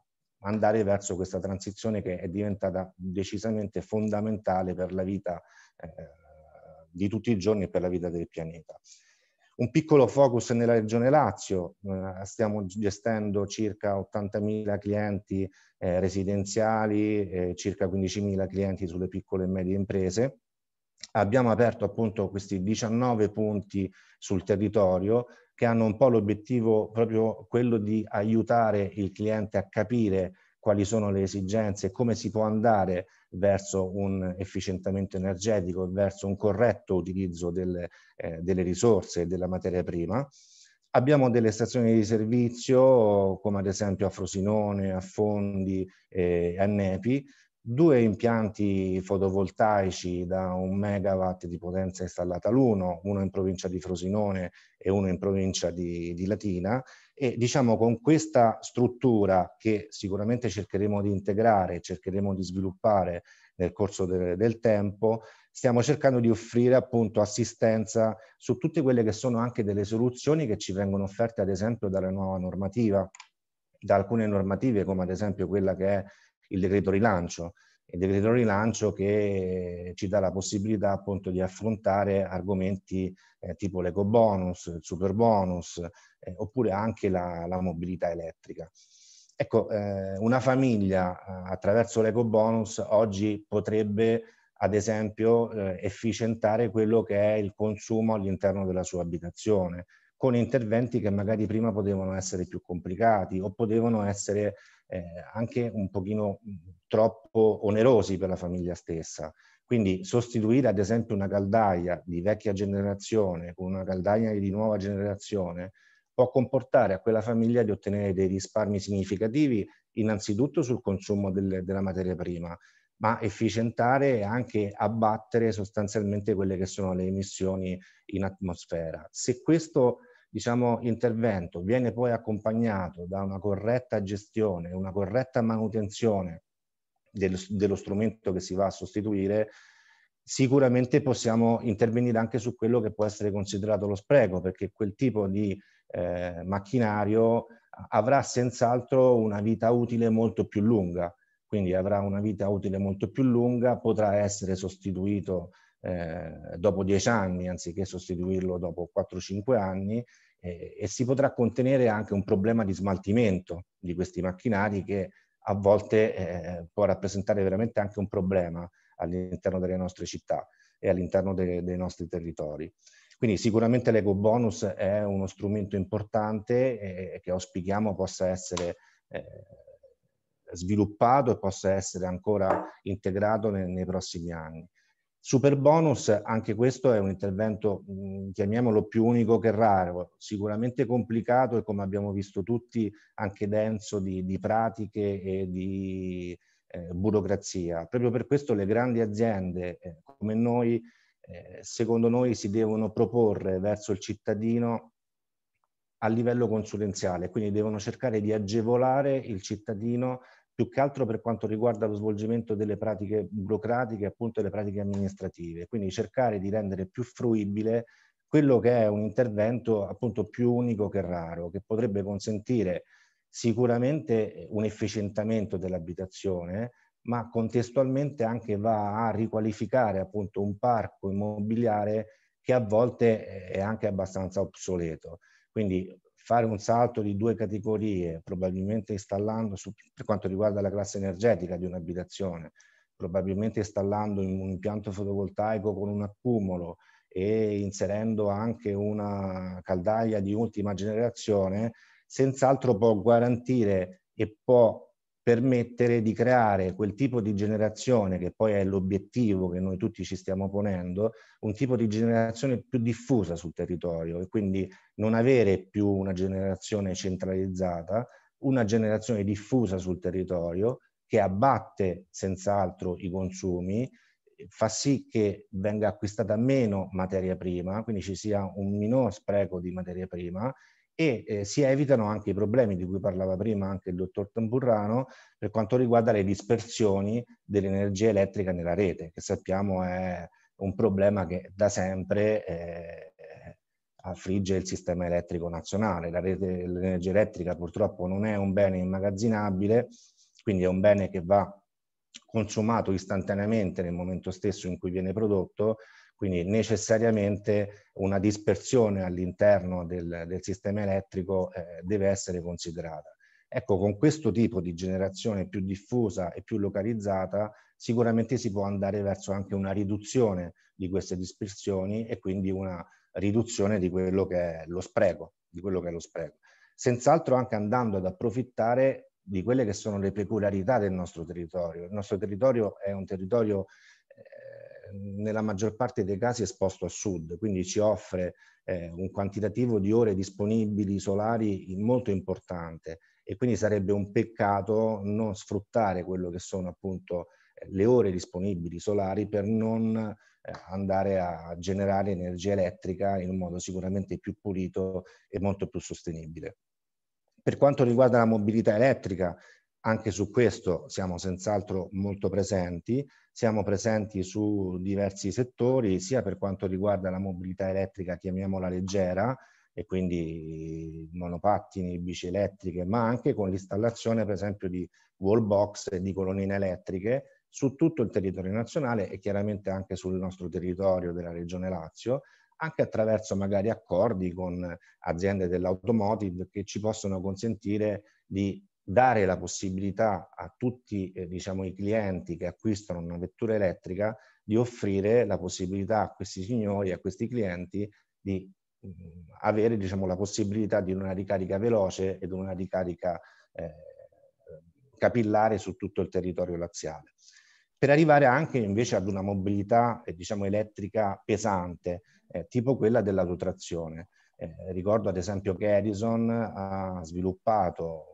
andare verso questa transizione che è diventata decisamente fondamentale per la vita eh, di tutti i giorni e per la vita del pianeta. Un piccolo focus nella regione Lazio, eh, stiamo gestendo circa 80.000 clienti eh, residenziali, eh, circa 15.000 clienti sulle piccole e medie imprese. Abbiamo aperto appunto questi 19 punti sul territorio che hanno un po' l'obiettivo proprio quello di aiutare il cliente a capire quali sono le esigenze e come si può andare verso un efficientamento energetico verso un corretto utilizzo delle, eh, delle risorse e della materia prima. Abbiamo delle stazioni di servizio, come ad esempio a Frosinone, a Fondi, eh, a Nepi, due impianti fotovoltaici da un megawatt di potenza installata l'uno, uno in provincia di Frosinone e uno in provincia di, di Latina e diciamo con questa struttura che sicuramente cercheremo di integrare, cercheremo di sviluppare nel corso de, del tempo, stiamo cercando di offrire appunto assistenza su tutte quelle che sono anche delle soluzioni che ci vengono offerte ad esempio dalla nuova normativa, da alcune normative come ad esempio quella che è il decreto rilancio, il decreto rilancio che ci dà la possibilità appunto di affrontare argomenti eh, tipo l'eco bonus, il super bonus, eh, oppure anche la, la, mobilità elettrica. Ecco, eh, una famiglia eh, attraverso l'eco bonus oggi potrebbe ad esempio eh, efficientare quello che è il consumo all'interno della sua abitazione, con interventi che magari prima potevano essere più complicati o potevano essere eh, anche un pochino mm, troppo onerosi per la famiglia stessa. Quindi sostituire ad esempio una caldaia di vecchia generazione con una caldaia di nuova generazione può comportare a quella famiglia di ottenere dei risparmi significativi innanzitutto sul consumo del, della materia prima, ma efficientare e anche abbattere sostanzialmente quelle che sono le emissioni in atmosfera. Se questo diciamo, intervento viene poi accompagnato da una corretta gestione, una corretta manutenzione del, dello strumento che si va a sostituire, sicuramente possiamo intervenire anche su quello che può essere considerato lo spreco, perché quel tipo di eh, macchinario avrà senz'altro una vita utile molto più lunga, quindi avrà una vita utile molto più lunga, potrà essere sostituito eh, dopo dieci anni anziché sostituirlo dopo 4-5 anni eh, e si potrà contenere anche un problema di smaltimento di questi macchinari che a volte eh, può rappresentare veramente anche un problema all'interno delle nostre città e all'interno de dei nostri territori. Quindi sicuramente l'eco bonus è uno strumento importante eh, che auspichiamo possa essere eh, sviluppato e possa essere ancora integrato nei, nei prossimi anni. Super bonus, anche questo è un intervento, mm, chiamiamolo più unico che raro, sicuramente complicato e come abbiamo visto tutti anche denso di, di pratiche e di eh, burocrazia. Proprio per questo le grandi aziende eh, come noi, eh, secondo noi, si devono proporre verso il cittadino a livello consulenziale, quindi devono cercare di agevolare il cittadino più che altro per quanto riguarda lo svolgimento delle pratiche burocratiche, appunto le pratiche amministrative, quindi cercare di rendere più fruibile quello che è un intervento appunto più unico che raro, che potrebbe consentire sicuramente un efficientamento dell'abitazione, ma contestualmente anche va a riqualificare appunto un parco immobiliare che a volte è anche abbastanza obsoleto. Quindi fare un salto di due categorie, probabilmente installando, su, per quanto riguarda la classe energetica di un'abitazione, probabilmente installando un impianto fotovoltaico con un accumulo e inserendo anche una caldaia di ultima generazione, senz'altro può garantire e può permettere di creare quel tipo di generazione che poi è l'obiettivo che noi tutti ci stiamo ponendo, un tipo di generazione più diffusa sul territorio e quindi non avere più una generazione centralizzata, una generazione diffusa sul territorio che abbatte senz'altro i consumi, fa sì che venga acquistata meno materia prima, quindi ci sia un minor spreco di materia prima e eh, si evitano anche i problemi di cui parlava prima anche il dottor Tamburrano per quanto riguarda le dispersioni dell'energia elettrica nella rete, che sappiamo è un problema che da sempre eh, affligge il sistema elettrico nazionale. La rete, l'energia elettrica purtroppo non è un bene immagazzinabile, quindi è un bene che va consumato istantaneamente nel momento stesso in cui viene prodotto quindi necessariamente una dispersione all'interno del, del sistema elettrico eh, deve essere considerata. Ecco, con questo tipo di generazione più diffusa e più localizzata, sicuramente si può andare verso anche una riduzione di queste dispersioni e quindi una riduzione di quello che è lo spreco, di quello che è lo spreco. Senz'altro anche andando ad approfittare di quelle che sono le peculiarità del nostro territorio. Il nostro territorio è un territorio nella maggior parte dei casi esposto a sud, quindi ci offre eh, un quantitativo di ore disponibili solari molto importante e quindi sarebbe un peccato non sfruttare quello che sono appunto le ore disponibili solari per non eh, andare a generare energia elettrica in un modo sicuramente più pulito e molto più sostenibile. Per quanto riguarda la mobilità elettrica, anche su questo siamo senz'altro molto presenti, siamo presenti su diversi settori, sia per quanto riguarda la mobilità elettrica, chiamiamola leggera, e quindi monopattini, bici elettriche, ma anche con l'installazione per esempio di wall box e di colonnine elettriche su tutto il territorio nazionale e chiaramente anche sul nostro territorio della Regione Lazio, anche attraverso magari accordi con aziende dell'automotive che ci possono consentire di dare la possibilità a tutti eh, diciamo, i clienti che acquistano una vettura elettrica di offrire la possibilità a questi signori, a questi clienti di mh, mm, avere diciamo, la possibilità di una ricarica veloce ed una ricarica eh, capillare su tutto il territorio laziale. Per arrivare anche invece ad una mobilità eh, diciamo, elettrica pesante, eh, tipo quella dell'autotrazione. Eh, ricordo ad esempio che Edison ha sviluppato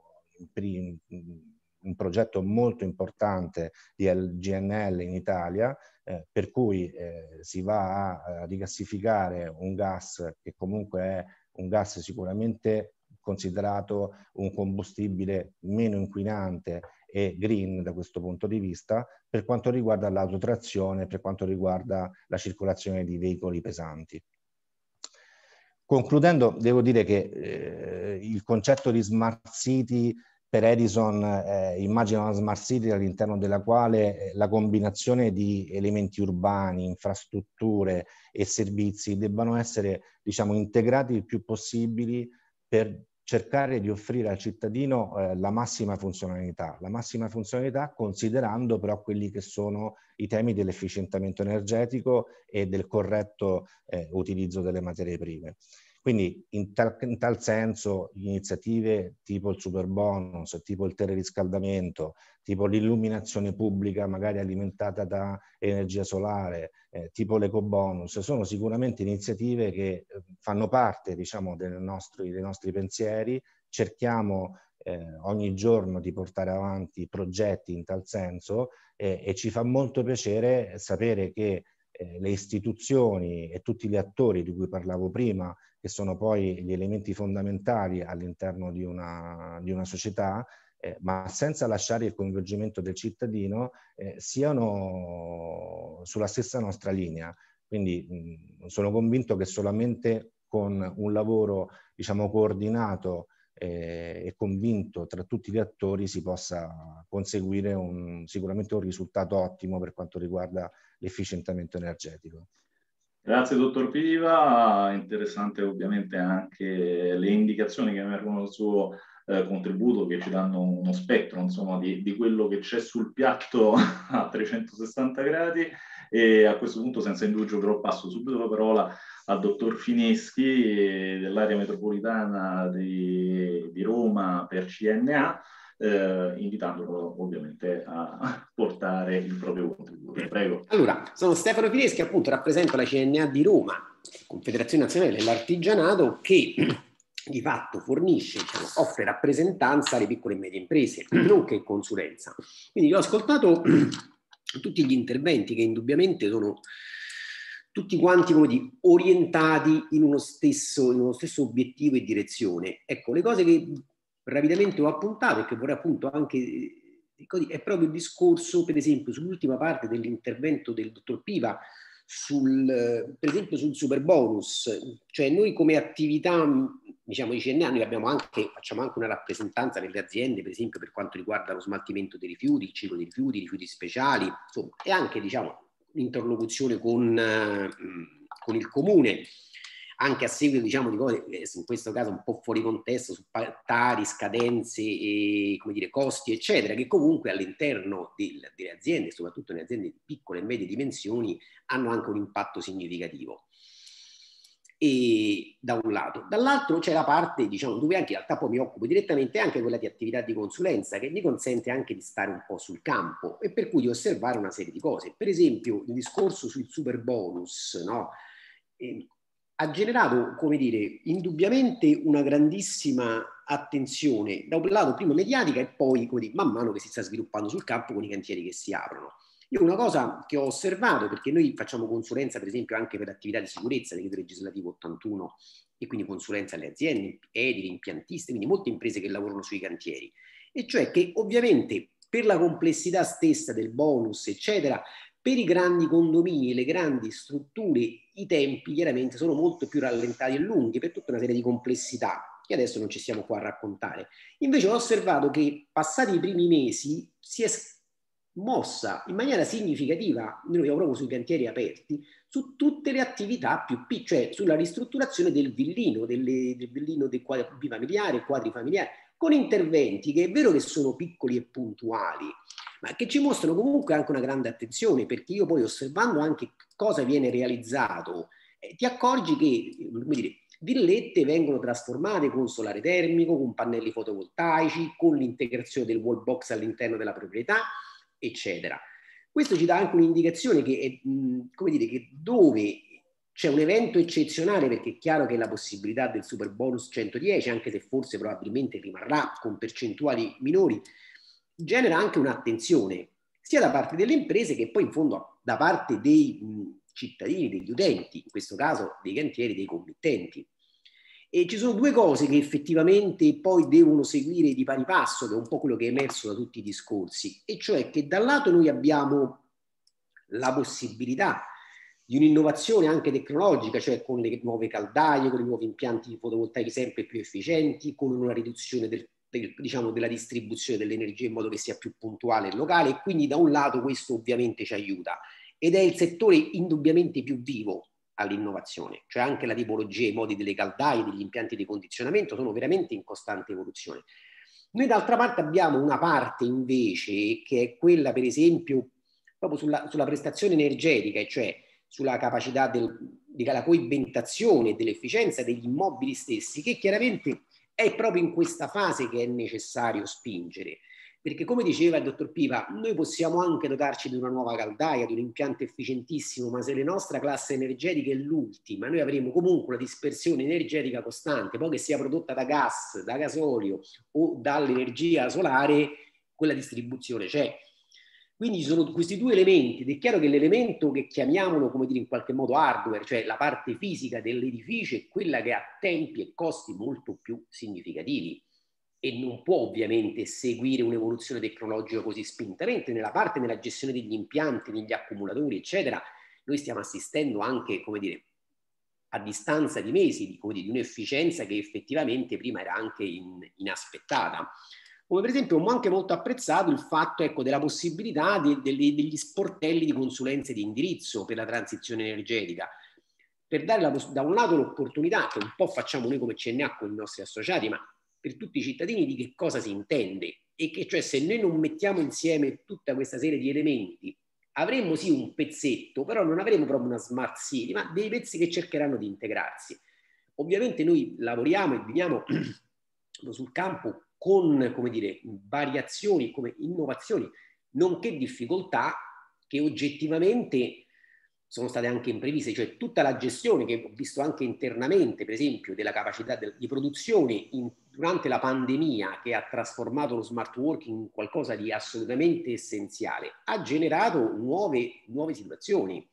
un progetto molto importante di LGNL in Italia, eh, per cui eh, si va a rigassificare un gas che comunque è un gas sicuramente considerato un combustibile meno inquinante e green da questo punto di vista per quanto riguarda l'autotrazione, per quanto riguarda la circolazione di veicoli pesanti. Concludendo, devo dire che eh, il concetto di smart city per Edison eh, immagina una smart city all'interno della quale eh, la combinazione di elementi urbani, infrastrutture e servizi debbano essere diciamo, integrati il più possibile per cercare di offrire al cittadino eh, la massima funzionalità, la massima funzionalità considerando però quelli che sono i temi dell'efficientamento energetico e del corretto eh, utilizzo delle materie prime. Quindi in tal, in tal senso iniziative tipo il super bonus, tipo il teleriscaldamento, tipo l'illuminazione pubblica magari alimentata da energia solare, eh, tipo l'eco bonus, sono sicuramente iniziative che eh, fanno parte diciamo, nostri, dei nostri pensieri, cerchiamo eh, ogni giorno di portare avanti progetti in tal senso eh, e ci fa molto piacere sapere che eh, le istituzioni e tutti gli attori di cui parlavo prima che sono poi gli elementi fondamentali all'interno di una, di una società, eh, ma senza lasciare il coinvolgimento del cittadino, eh, siano sulla stessa nostra linea. Quindi mh, sono convinto che solamente con un lavoro diciamo, coordinato eh, e convinto tra tutti gli attori si possa conseguire un, sicuramente un risultato ottimo per quanto riguarda l'efficientamento energetico. Grazie dottor Piva, interessante ovviamente anche le indicazioni che emergono dal suo eh, contributo che ci danno uno spettro insomma, di, di, quello che c'è sul piatto (laughs) a 360 gradi e a questo punto senza indugio però passo subito la parola al dottor Fineschi eh, dell'area metropolitana di, di Roma per CNA, eh, invitandolo ovviamente a, portare il proprio contributo. Prego. Allora, sono Stefano Fireschi, appunto rappresento la CNA di Roma, Confederazione Nazionale dell'Artigianato, che (clears throat) di fatto fornisce, diciamo, offre rappresentanza alle piccole e medie imprese, (clears throat) nonché consulenza. Quindi ho ascoltato (clears throat) tutti gli interventi che indubbiamente sono tutti quanti come di, orientati in uno, stesso, in uno stesso obiettivo e direzione. Ecco, le cose che rapidamente ho appuntato e che vorrei appunto anche è proprio il discorso, per esempio, sull'ultima parte dell'intervento del dottor Piva, sul, per esempio sul super bonus, cioè noi come attività diciamo di CNA noi abbiamo anche, facciamo anche una rappresentanza nelle aziende per esempio per quanto riguarda lo smaltimento dei rifiuti, il ciclo dei rifiuti, i rifiuti speciali, insomma e anche diciamo l'interlocuzione con, eh, con il comune anche a seguito diciamo, di cose, eh, in questo caso un po' fuori contesto, su tari, scadenze, e, eh, come dire, costi, eccetera, che comunque all'interno di, delle aziende, soprattutto nelle aziende di piccole e medie dimensioni, hanno anche un impatto significativo. E, da un lato. Dall'altro c'è la parte, diciamo, dove anche in realtà poi mi occupo direttamente anche quella di attività di consulenza che mi consente anche di stare un po' sul campo e per cui di osservare una serie di cose. Per esempio il discorso sul super bonus, no? E, ehm, ha generato, come dire, indubbiamente una grandissima attenzione, da un lato prima mediatica e poi, come dire, man mano che si sta sviluppando sul campo con i cantieri che si aprono. Io una cosa che ho osservato, perché noi facciamo consulenza per esempio anche per attività di sicurezza, decreto legislativo 81 e quindi consulenza alle aziende, edili, impiantiste, quindi molte imprese che lavorano sui cantieri, e cioè che ovviamente per la complessità stessa del bonus, eccetera, per i grandi condomini, e le grandi strutture, i tempi chiaramente sono molto più rallentati e lunghi per tutta una serie di complessità che adesso non ci stiamo qua a raccontare. Invece ho osservato che passati i primi mesi si è mossa in maniera significativa, noi lavoriamo proprio sui cantieri aperti, su tutte le attività più piccole, cioè sulla ristrutturazione del villino, delle, del villino del quadri, bifamiliare, quadrifamiliare, con interventi che è vero che sono piccoli e puntuali, ma che ci mostrano comunque anche una grande attenzione, perché io poi osservando anche cosa viene realizzato, eh, ti accorgi che, come dire, villette vengono trasformate con solare termico, con pannelli fotovoltaici, con l'integrazione del wall box all'interno della proprietà, eccetera. Questo ci dà anche un'indicazione che, è, come dire, che dove c'è un evento eccezionale, perché è chiaro che la possibilità del super bonus 110, anche se forse probabilmente rimarrà con percentuali minori, genera anche un'attenzione sia da parte delle imprese che poi in fondo da parte dei cittadini, degli utenti, in questo caso dei cantieri, dei committenti. E ci sono due cose che effettivamente poi devono seguire di pari passo, che è un po' quello che è emerso da tutti i discorsi, e cioè che da un lato noi abbiamo la possibilità di un'innovazione anche tecnologica, cioè con le nuove caldaie, con i nuovi impianti fotovoltaici sempre più efficienti, con una riduzione del del, diciamo, della distribuzione dell'energia in modo che sia più puntuale e locale e quindi da un lato questo ovviamente ci aiuta ed è il settore indubbiamente più vivo all'innovazione, cioè anche la tipologia, i modi delle caldaie, degli impianti di condizionamento sono veramente in costante evoluzione. Noi d'altra parte abbiamo una parte invece che è quella per esempio proprio sulla, sulla prestazione energetica, e cioè sulla capacità della coibentazione e dell'efficienza degli immobili stessi, che chiaramente è proprio in questa fase che è necessario spingere, perché come diceva il dottor Piva, noi possiamo anche dotarci di una nuova caldaia, di un impianto efficientissimo, ma se la nostra classe energetica è l'ultima, noi avremo comunque una dispersione energetica costante, poi che sia prodotta da gas, da gasolio o dall'energia solare, quella distribuzione c'è. Quindi ci sono questi due elementi ed è chiaro che l'elemento che chiamiamolo, come dire, in qualche modo hardware, cioè la parte fisica dell'edificio, è quella che ha tempi e costi molto più significativi e non può ovviamente seguire un'evoluzione tecnologica così spintamente nella parte, nella gestione degli impianti, negli accumulatori, eccetera. Noi stiamo assistendo anche, come dire, a distanza di mesi di, dire, di un'efficienza che effettivamente prima era anche in, inaspettata. Come per esempio ho anche molto apprezzato il fatto ecco, della possibilità di, degli, degli sportelli di consulenza e di indirizzo per la transizione energetica, per dare la, da un lato l'opportunità, che un po' facciamo noi come CNA con i nostri associati, ma per tutti i cittadini di che cosa si intende e che cioè se noi non mettiamo insieme tutta questa serie di elementi avremo sì un pezzetto, però non avremo proprio una smart city, ma dei pezzi che cercheranno di integrarsi. Ovviamente noi lavoriamo e viviamo (clears throat) sul campo con come dire, variazioni, come innovazioni, nonché difficoltà che oggettivamente sono state anche impreviste, cioè tutta la gestione che ho visto anche internamente, per esempio, della capacità de- di produzione in, durante la pandemia che ha trasformato lo smart working in qualcosa di assolutamente essenziale, ha generato nuove, nuove situazioni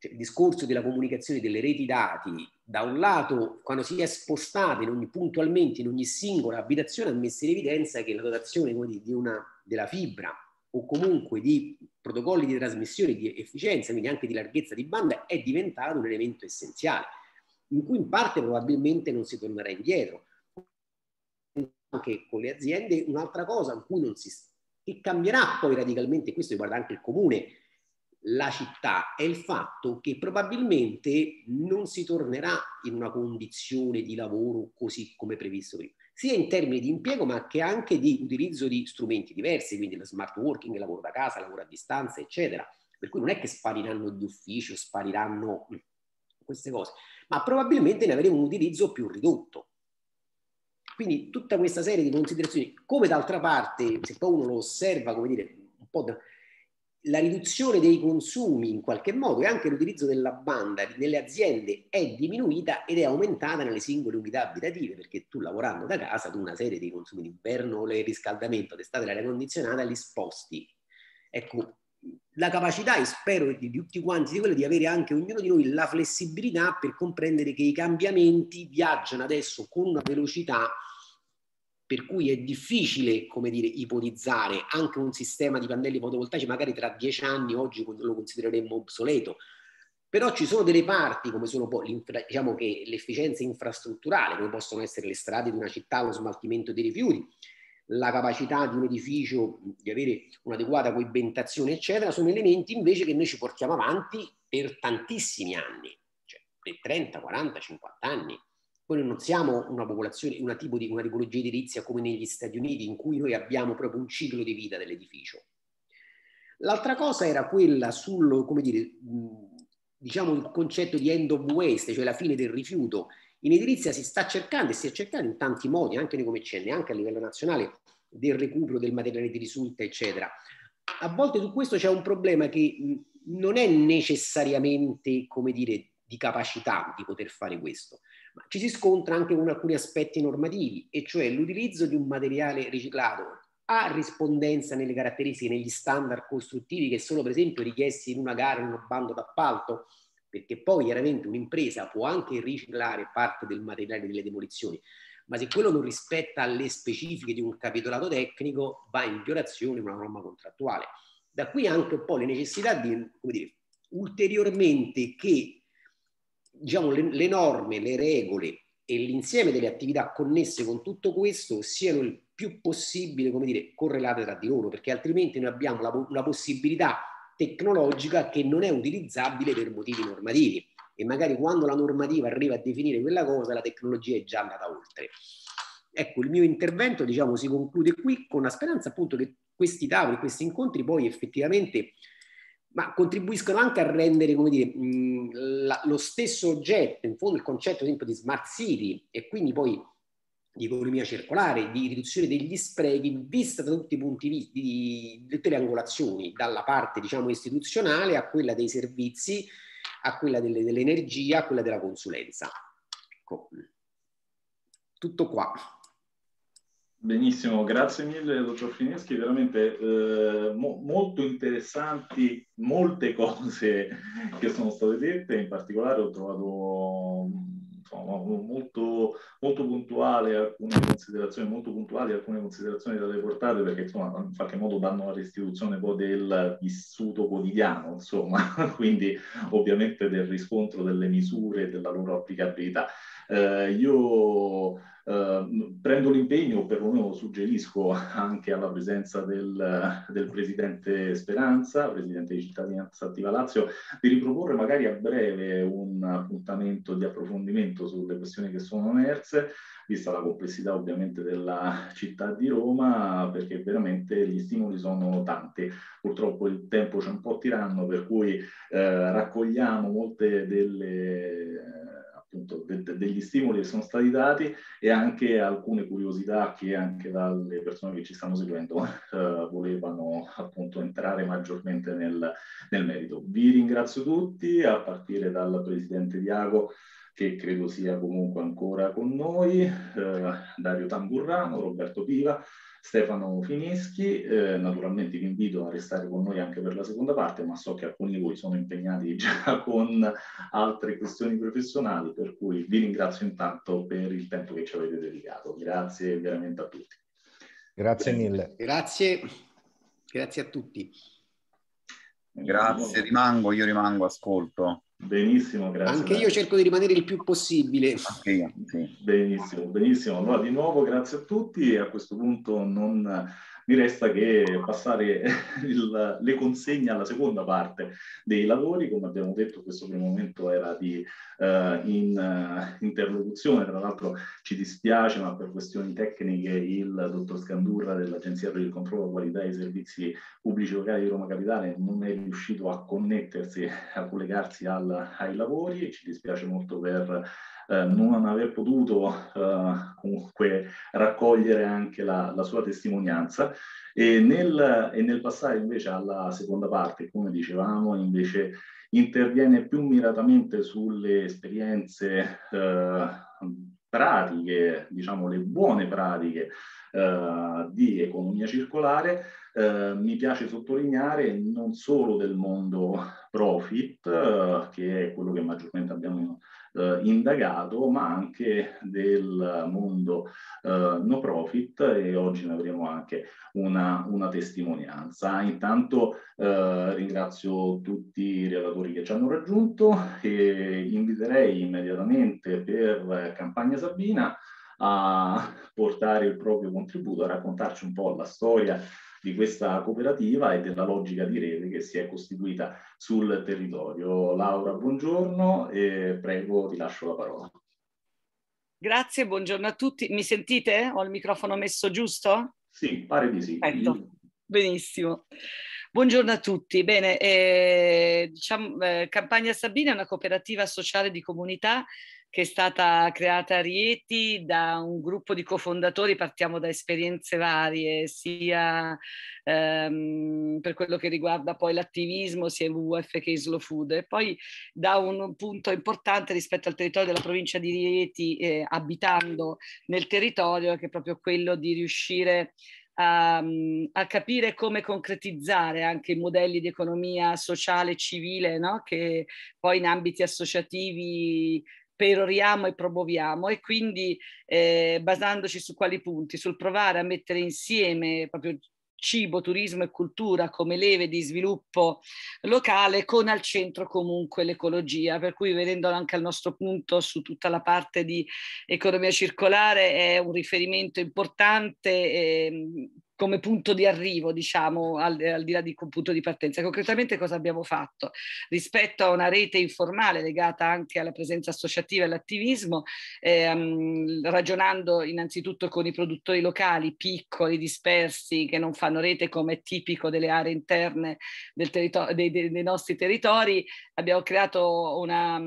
cioè, il discorso della comunicazione delle reti dati, da un lato, quando si è spostata in ogni, puntualmente in ogni singola abitazione, ha messo in evidenza che la dotazione dire, di una, della fibra o comunque di protocolli di trasmissione di efficienza, quindi anche di larghezza di banda, è diventato un elemento essenziale, in cui in parte probabilmente non si tornerà indietro. Anche con le aziende, un'altra cosa in cui non si... che cambierà poi radicalmente, questo riguarda anche il comune, la città è il fatto che probabilmente non si tornerà in una condizione di lavoro così come previsto prima, sia in termini di impiego ma che anche di utilizzo di strumenti diversi, quindi lo smart working, il lavoro da casa, il lavoro a distanza, eccetera. Per cui non è che spariranno gli uffici o spariranno queste cose, ma probabilmente ne avremo un utilizzo più ridotto. Quindi tutta questa serie di considerazioni, come d'altra parte, se poi uno lo osserva, come dire, un po' da, la riduzione dei consumi in qualche modo e anche l'utilizzo della banda nelle aziende è diminuita ed è aumentata nelle singole unità abitative perché tu lavorando da casa tu una serie di consumi d'inverno, il riscaldamento, d'estate l'aria condizionata li sposti. Ecco, la capacità e spero di tutti quanti di quello di avere anche ognuno di noi la flessibilità per comprendere che i cambiamenti viaggiano adesso con una velocità per cui è difficile, come dire, ipotizzare anche un sistema di pannelli fotovoltaici, magari tra dieci anni oggi lo considereremmo obsoleto, però ci sono delle parti come sono diciamo che l'efficienza infrastrutturale, come possono essere le strade di una città, lo smaltimento dei rifiuti, la capacità di un edificio di avere un'adeguata coibentazione, eccetera, sono elementi invece che noi ci portiamo avanti per tantissimi anni, cioè per 30, 40, 50 anni. Noi non siamo una popolazione, una tipo di una tipologia edilizia come negli Stati Uniti, in cui noi abbiamo proprio un ciclo di vita dell'edificio. L'altra cosa era quella sul, come dire, diciamo il concetto di end of waste, cioè la fine del rifiuto. In edilizia si sta cercando e si è cercato in tanti modi, anche nei comeccenni, anche a livello nazionale, del recupero del materiale di risulta, eccetera. A volte su questo c'è un problema che non è necessariamente, come dire, di capacità di poter fare questo ci si scontra anche con alcuni aspetti normativi, e cioè l'utilizzo di un materiale riciclato ha rispondenza nelle caratteristiche, negli standard costruttivi che sono per esempio richiesti in una gara, in un bando d'appalto, perché poi chiaramente un'impresa può anche riciclare parte del materiale delle demolizioni, ma se quello non rispetta le specifiche di un capitolato tecnico va in violazione di una norma contrattuale. Da qui anche un po' le necessità di, come dire, ulteriormente che diciamo, le, le norme, le regole e l'insieme delle attività connesse con tutto questo siano il più possibile, come dire, correlate tra di loro, perché altrimenti noi abbiamo la, una possibilità tecnologica che non è utilizzabile per motivi normativi e magari quando la normativa arriva a definire quella cosa la tecnologia è già andata oltre. Ecco, il mio intervento diciamo, si conclude qui con la speranza appunto che questi tavoli, questi incontri poi effettivamente ma contribuiscono anche a rendere dire, mh, la, lo stesso oggetto, in fondo il concetto esempio, di smart city e quindi poi di economia circolare, di riduzione degli sprechi, vista da tutti i punti di, di, di tutte le angolazioni, dalla parte diciamo, istituzionale a quella dei servizi, a quella delle, dell'energia, a quella della consulenza. Ecco. Tutto qua. Benissimo, grazie mille dottor Fineschi, veramente eh, mo- molto interessanti molte (laughs) cose che sono state dette, in particolare ho trovato insomma, molto, molto, puntuali alcune considerazioni, molto puntuali alcune considerazioni da riportare perché insomma, in qualche modo danno la restituzione poi del vissuto quotidiano, insomma, (laughs) quindi ovviamente del riscontro delle misure e della loro applicabilità. Eh, io eh, prendo l'impegno, perlomeno suggerisco (laughs) anche alla presenza del, del, presidente Speranza, presidente di Cittadinanza Attiva Lazio, di riproporre magari a breve un appuntamento di approfondimento sulle questioni che sono emerse, vista la complessità ovviamente della città di Roma, perché veramente gli stimoli sono tanti. Purtroppo il tempo c'è un po' tiranno, per cui eh, raccogliamo molte delle appunto de- de- degli stimoli che sono stati dati e anche alcune curiosità che anche dalle persone che ci stanno seguendo (laughs) eh, volevano appunto entrare maggiormente nel, nel merito. Vi ringrazio tutti, a partire dal Presidente Diago che credo sia comunque ancora con noi, eh, Dario Tamburrano, Roberto Piva, Stefano Finischi, eh, naturalmente vi invito a restare con noi anche per la seconda parte, ma so che alcuni di voi sono impegnati (laughs) già con altre questioni professionali, per cui vi ringrazio intanto per il tempo che ci avete dedicato. Grazie veramente a tutti. Grazie mille. Grazie, grazie a tutti. Grazie, rimango, io rimango, ascolto. Benissimo, grazie. Anche io cerco di rimanere il più possibile. Anche sì. Benissimo, benissimo. Allora di nuovo grazie a tutti e a questo punto non mi resta che passare (laughs) il, le consegne alla seconda parte dei lavori. Come abbiamo detto, questo primo momento era di uh, in, uh, interlocuzione. Tra l'altro ci dispiace, ma per questioni tecniche il dottor Scandurra dell'Agenzia per il controllo qualità dei servizi pubblici locali di Roma Capitale non è riuscito a connettersi, a collegarsi al, ai lavori. Ci dispiace molto per eh, non aver potuto eh, comunque raccogliere anche la, la sua testimonianza e nel, e nel, passare invece alla seconda parte, come dicevamo, invece interviene più miratamente sulle esperienze eh, pratiche, diciamo le buone pratiche eh, di economia circolare, eh, mi piace sottolineare non solo del mondo profit, eh, che è quello che maggiormente abbiamo eh, indagato, ma anche del mondo eh, no profit e oggi ne avremo anche una, una testimonianza. Intanto eh, ringrazio tutti i relatori che ci hanno raggiunto e inviterei immediatamente per Campagna Sabina a portare il proprio contributo, a raccontarci un po' la storia di questa cooperativa e della logica di rete che si è costituita sul territorio. Laura, buongiorno e prego ti lascio la parola. Grazie, buongiorno a tutti. Mi sentite? Ho il microfono messo giusto? Sì, pare di sì. Perfetto. Benissimo. Buongiorno a tutti. Bene, eh, diciamo, eh, Campagna Sabina è una cooperativa sociale di comunità che è stata creata a Rieti da un gruppo di cofondatori, partiamo da esperienze varie, sia ehm, per quello che riguarda poi l'attivismo, sia WWF che Islo Food, e poi da un punto importante rispetto al territorio della provincia di Rieti, eh, abitando nel territorio, che è proprio quello di riuscire a, a, capire come concretizzare anche i modelli di economia sociale e civile no? che poi in ambiti associativi peroriamo e promuoviamo e quindi eh, basandoci su quali punti? Sul provare a mettere insieme proprio cibo, turismo e cultura come leve di sviluppo locale con al centro comunque l'ecologia, per cui vedendo anche al nostro punto su tutta la parte di economia circolare è un riferimento importante eh, come punto di arrivo, diciamo, al, al di là di un punto di partenza. Concretamente cosa abbiamo fatto? Rispetto a una rete informale legata anche alla presenza associativa e all'attivismo, ehm, ragionando innanzitutto con i produttori locali, piccoli, dispersi, che non fanno rete come è tipico delle aree interne territor- dei, dei, dei, nostri territori, abbiamo creato una,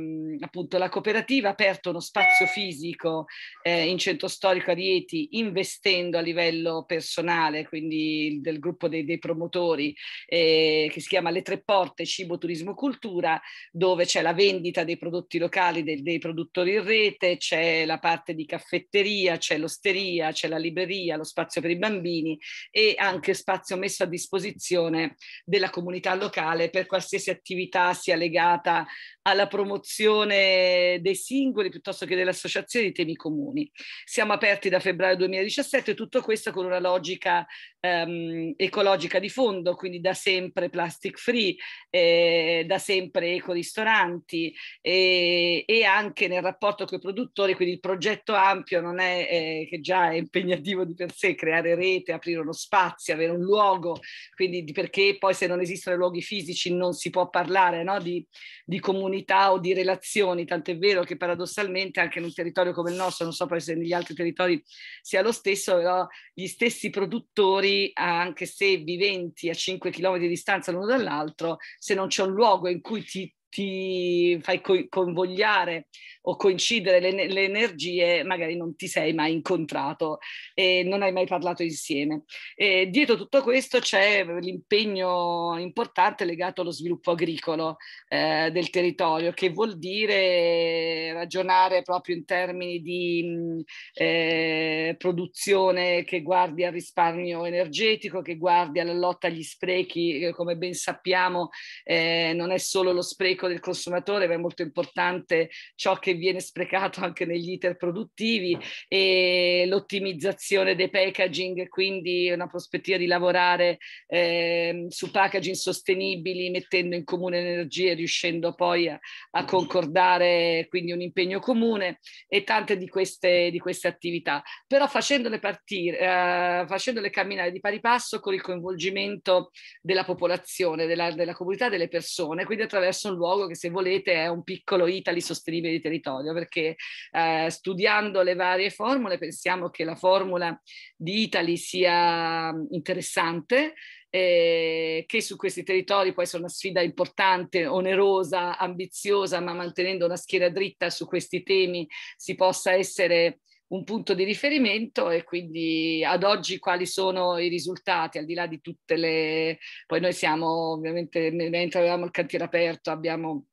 appunto la cooperativa, aperto uno spazio fisico eh, in centro storico a Rieti, investendo a livello personale e quindi del gruppo dei, dei promotori eh, che si chiama Le Tre Porte, Cibo, Turismo, Cultura, dove c'è la vendita dei prodotti locali del, dei produttori in rete, c'è la parte di caffetteria, c'è l'osteria, c'è la libreria, lo spazio per i bambini e anche spazio messo a disposizione della comunità locale per qualsiasi attività sia legata alla promozione dei singoli piuttosto che dell'associazione di temi comuni. Siamo aperti da febbraio 2017, tutto questo con una logica ehm, ecologica di fondo, quindi da sempre plastic free, eh, da sempre ecoristoranti eh, e anche nel rapporto con i produttori, quindi il progetto ampio non è eh, che già è impegnativo di per sé creare rete, aprire uno spazio, avere un luogo, quindi perché poi se non esistono luoghi fisici non si può parlare no? di, di comunità comunità o di relazioni, tant'è vero che paradossalmente anche in un territorio come il nostro, non so poi se negli altri territori sia lo stesso, però gli stessi produttori, anche se viventi a 5 km di distanza l'uno dall'altro, se non c'è un luogo in cui ti ti fai co- convogliare o coincidere le, le, energie, magari non ti sei mai incontrato e non hai mai parlato insieme. E dietro tutto questo c'è l'impegno importante legato allo sviluppo agricolo eh, del territorio, che vuol dire ragionare proprio in termini di eh, produzione che guardi al risparmio energetico, che guardi alla lotta agli sprechi, come ben sappiamo eh, non è solo lo spreco carico del consumatore, ma è molto importante ciò che viene sprecato anche negli iter produttivi e l'ottimizzazione dei packaging, quindi una prospettiva di lavorare eh, su packaging sostenibili mettendo in comune energie e riuscendo poi a, a, concordare quindi un impegno comune e tante di queste, di queste attività. Però facendole partire, eh, facendole camminare di pari passo con il coinvolgimento della popolazione, della, della comunità, delle persone, quindi attraverso un luogo luogo che se volete è un piccolo Italy sostenibile di territorio, perché eh, studiando le varie formule pensiamo che la formula di Italy sia interessante, eh, che su questi territori può essere una sfida importante, onerosa, ambiziosa, ma mantenendo una schiera dritta su questi temi si possa essere un punto di riferimento e quindi ad oggi quali sono i risultati al di là di tutte le poi noi siamo ovviamente mentre avevamo il cantiere aperto abbiamo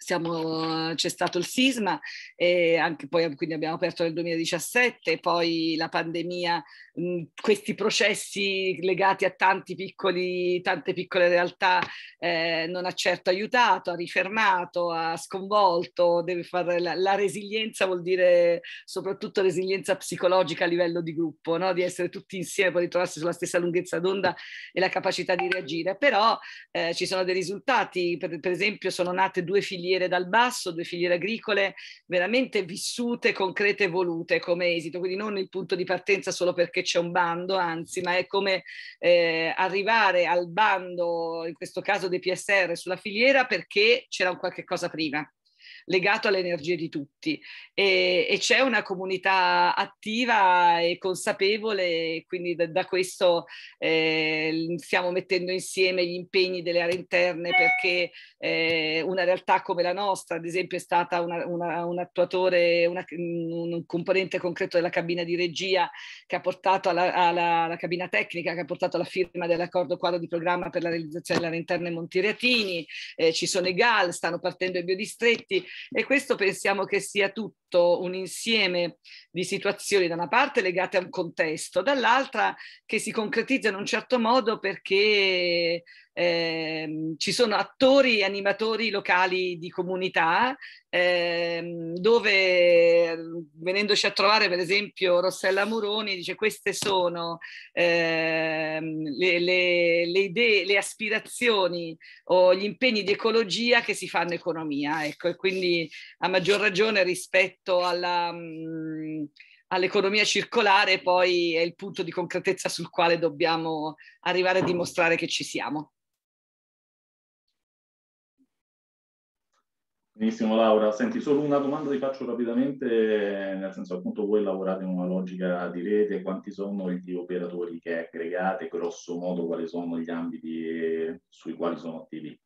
siamo, c'è stato il sisma e anche poi quindi abbiamo aperto nel 2017, poi la pandemia questi processi legati a tanti piccoli, tante piccole realtà eh, non ha certo aiutato, ha rifermato, ha sconvolto, deve fare la, la, resilienza vuol dire soprattutto resilienza psicologica a livello di gruppo, no? di essere tutti insieme, poi ritrovarsi sulla stessa lunghezza d'onda e la capacità di reagire, però eh, ci sono dei risultati, per, per esempio sono nate due filiere dal basso, due filiere agricole veramente vissute, concrete e volute come esito, quindi non il punto di partenza solo perché c'è un bando, anzi, ma è come eh, arrivare al bando, in questo caso dei PSR, sulla filiera perché c'era un qualche cosa prima legato alle energie di tutti e, e c'è una comunità attiva e consapevole, quindi da, da questo eh, stiamo mettendo insieme gli impegni delle aree interne perché eh, una realtà come la nostra, ad esempio, è stata una, una, un attuatore, una, un componente concreto della cabina di regia che ha portato alla, alla, alla cabina tecnica, che ha portato alla firma dell'accordo quadro di programma per la realizzazione dell'area interna in Montiretini, eh, ci sono i GAL, stanno partendo i biodistretti, e questo pensiamo che sia tutto un insieme di situazioni, da una parte legate a un contesto, dall'altra che si concretizza in un certo modo perché eh, ci sono attori e animatori locali di comunità eh, dove venendoci a trovare per esempio Rossella Muroni dice queste sono eh, le, le, le, idee, le aspirazioni o gli impegni di ecologia che si fanno economia ecco e quindi a maggior ragione rispetto alla... Mh, mm, all'economia circolare poi è il punto di concretezza sul quale dobbiamo arrivare a dimostrare che ci siamo. Benissimo Laura, senti solo una domanda ti faccio rapidamente, nel senso appunto voi lavorate in una logica di rete, quanti sono gli operatori che aggregate, grosso modo quali sono gli ambiti sui quali sono attivi?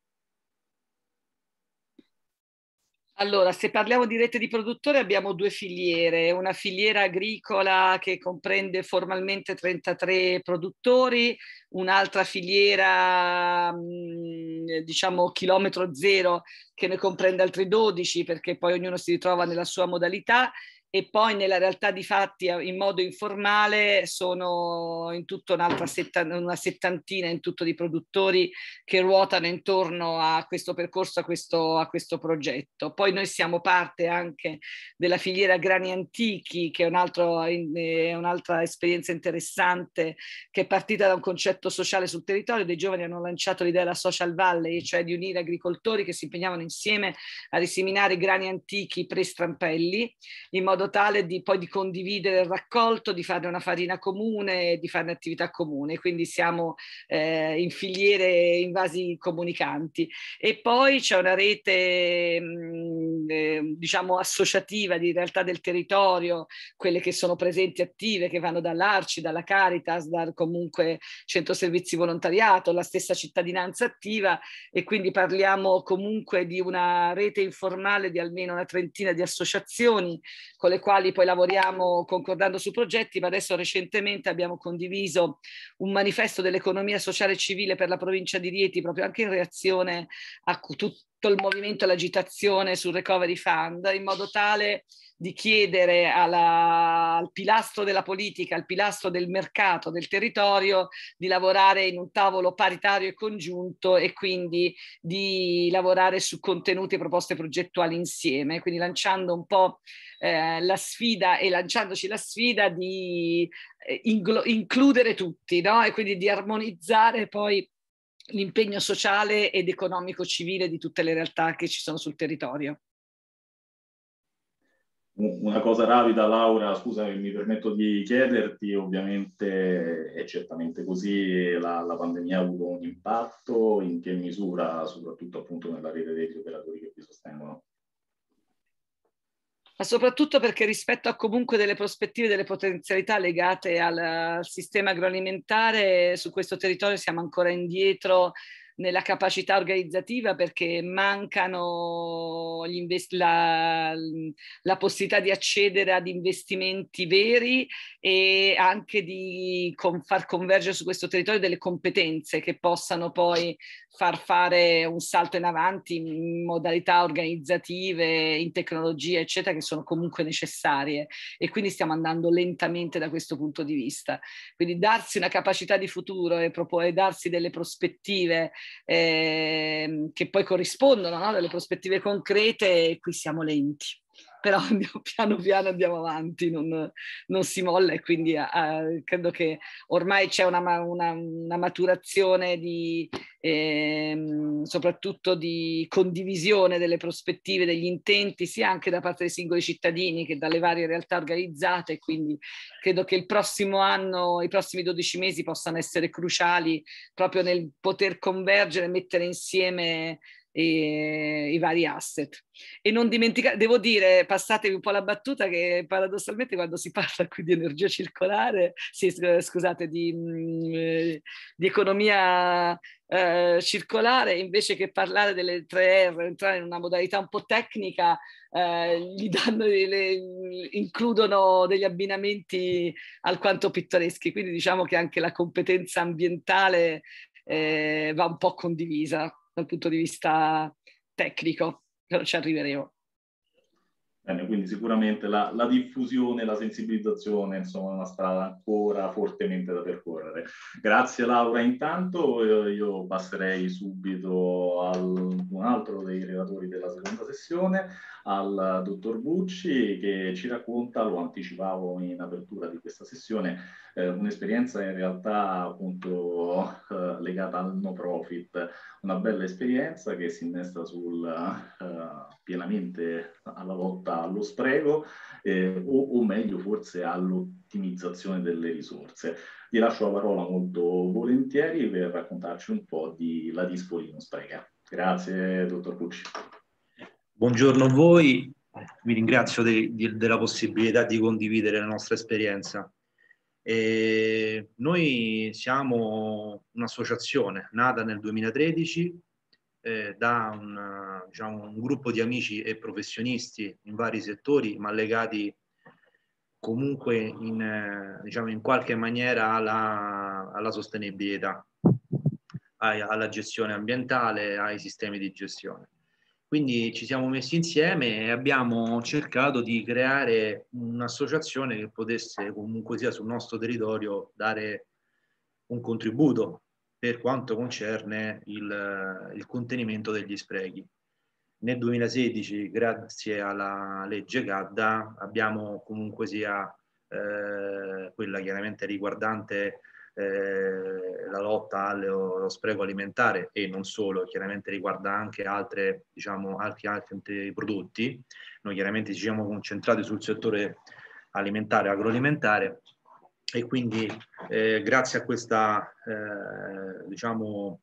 Allora, se parliamo di rete di produttori abbiamo due filiere, una filiera agricola che comprende formalmente 33 produttori, un'altra filiera mm, diciamo chilometro zero che ne comprende altri 12 perché poi ognuno si ritrova nella sua modalità e poi nella realtà di fatti eh, in modo informale sono in tutta un'altra setta, una settantina in tutto di produttori che ruotano intorno a questo percorso, a questo, a questo progetto. Poi noi siamo parte anche della filiera Grani Antichi, che è, un altro, eh, è un'altra esperienza interessante che è partita da un concetto sociale sul territorio. Dei giovani hanno lanciato l'idea della social valley, cioè di unire agricoltori che si impegnavano insieme a riseminare grani antichi pre-strampelli in modo modo tale di poi di condividere il raccolto, di fare una farina comune, di fare un'attività comune, quindi siamo eh, in filiere, in vasi comunicanti. E poi c'è una rete mh, mm, ehm, diciamo associativa di realtà del territorio, quelle che sono presenti attive, che vanno dall'Arci, dalla Caritas, dal comunque centro servizi volontariato, la stessa cittadinanza attiva e quindi parliamo comunque di una rete informale di almeno una trentina di associazioni con le quali poi lavoriamo concordando su progetti, ma adesso recentemente abbiamo condiviso un manifesto dell'economia sociale e civile per la provincia di Rieti, proprio anche in reazione a tut- tutto il movimento e l'agitazione sul Recovery Fund in modo tale di chiedere alla, al pilastro della politica, al pilastro del mercato, del territorio, di lavorare in un tavolo paritario e congiunto e quindi di lavorare su contenuti e proposte progettuali insieme, quindi lanciando un po' eh, la sfida e lanciandoci la sfida di eh, includere tutti no? e quindi di armonizzare poi l'impegno sociale ed economico civile di tutte le realtà che ci sono sul territorio. Una cosa rapida, Laura, scusa, mi permetto di chiederti, ovviamente è certamente così, la, la, pandemia ha avuto un impatto, in che misura, soprattutto appunto nella rete degli operatori che vi sostengono? ma soprattutto perché rispetto a comunque delle prospettive, delle potenzialità legate al, al sistema agroalimentare, su questo territorio siamo ancora indietro nella capacità organizzativa perché mancano invest- la, la, possibilità di accedere ad investimenti veri e anche di con- far convergere su questo territorio delle competenze che possano poi far fare un salto in avanti in modalità organizzative, in tecnologia, eccetera, che sono comunque necessarie e quindi stiamo andando lentamente da questo punto di vista. Quindi darsi una capacità di futuro e, propo- e darsi delle prospettive eh, che poi corrispondono, no? delle prospettive concrete, e qui siamo lenti però (laughs) andiamo, piano piano andiamo avanti, non, non si molla e quindi uh, credo che ormai c'è una, una, una maturazione di, ehm, soprattutto di condivisione delle prospettive, degli intenti, sia anche da parte dei singoli cittadini che dalle varie realtà organizzate, quindi credo che il prossimo anno, i prossimi 12 mesi possano essere cruciali proprio nel poter convergere, mettere insieme e, i vari asset. E non dimenticate, devo dire, passatevi un po' la battuta che paradossalmente quando si parla qui di energia circolare, sì, eh, scusate, di, mm, eh, di economia eh, circolare, invece che parlare delle 3R, entrare in una modalità un po' tecnica, eh, gli danno delle, includono degli abbinamenti alquanto pittoreschi, quindi diciamo che anche la competenza ambientale eh, va un po' condivisa dal punto di vista tecnico, però ci arriveremo. Bene, quindi sicuramente la, la diffusione la sensibilizzazione insomma, è una strada ancora fortemente da percorrere. Grazie Laura, intanto eh, io passerei subito a un altro dei relatori della seconda sessione, al dottor Bucci che ci racconta, lo anticipavo in apertura di questa sessione, eh, un'esperienza in realtà appunto eh, legata al no profit, una bella esperienza che si innesta sul, eh, pienamente alla lotta allo spreco eh, o, o meglio forse all'ottimizzazione delle risorse. Ti lascio la parola molto volentieri per raccontarci un po' di La Dispolino Spreca. Grazie, dottor Bucci. Buongiorno a voi, vi ringrazio de, de, della possibilità di condividere la nostra esperienza. E noi siamo un'associazione nata nel 2013 eh, da una, diciamo, un gruppo di amici e professionisti in vari settori, ma legati comunque in, eh, diciamo, in qualche maniera alla, alla sostenibilità, alla gestione ambientale, ai sistemi di gestione. Quindi ci siamo messi insieme e abbiamo cercato di creare un'associazione che potesse comunque sia sul nostro territorio dare un contributo per quanto concerne il, il contenimento degli sprechi. Nel 2016, grazie alla legge CADDA, abbiamo comunque sia eh, quella chiaramente riguardante eh, la lotta allo, allo, spreco alimentare e non solo, chiaramente riguarda anche altre, diciamo, altri, altri prodotti. Noi chiaramente ci siamo concentrati sul settore alimentare, agroalimentare e quindi eh, grazie a questa, eh, diciamo,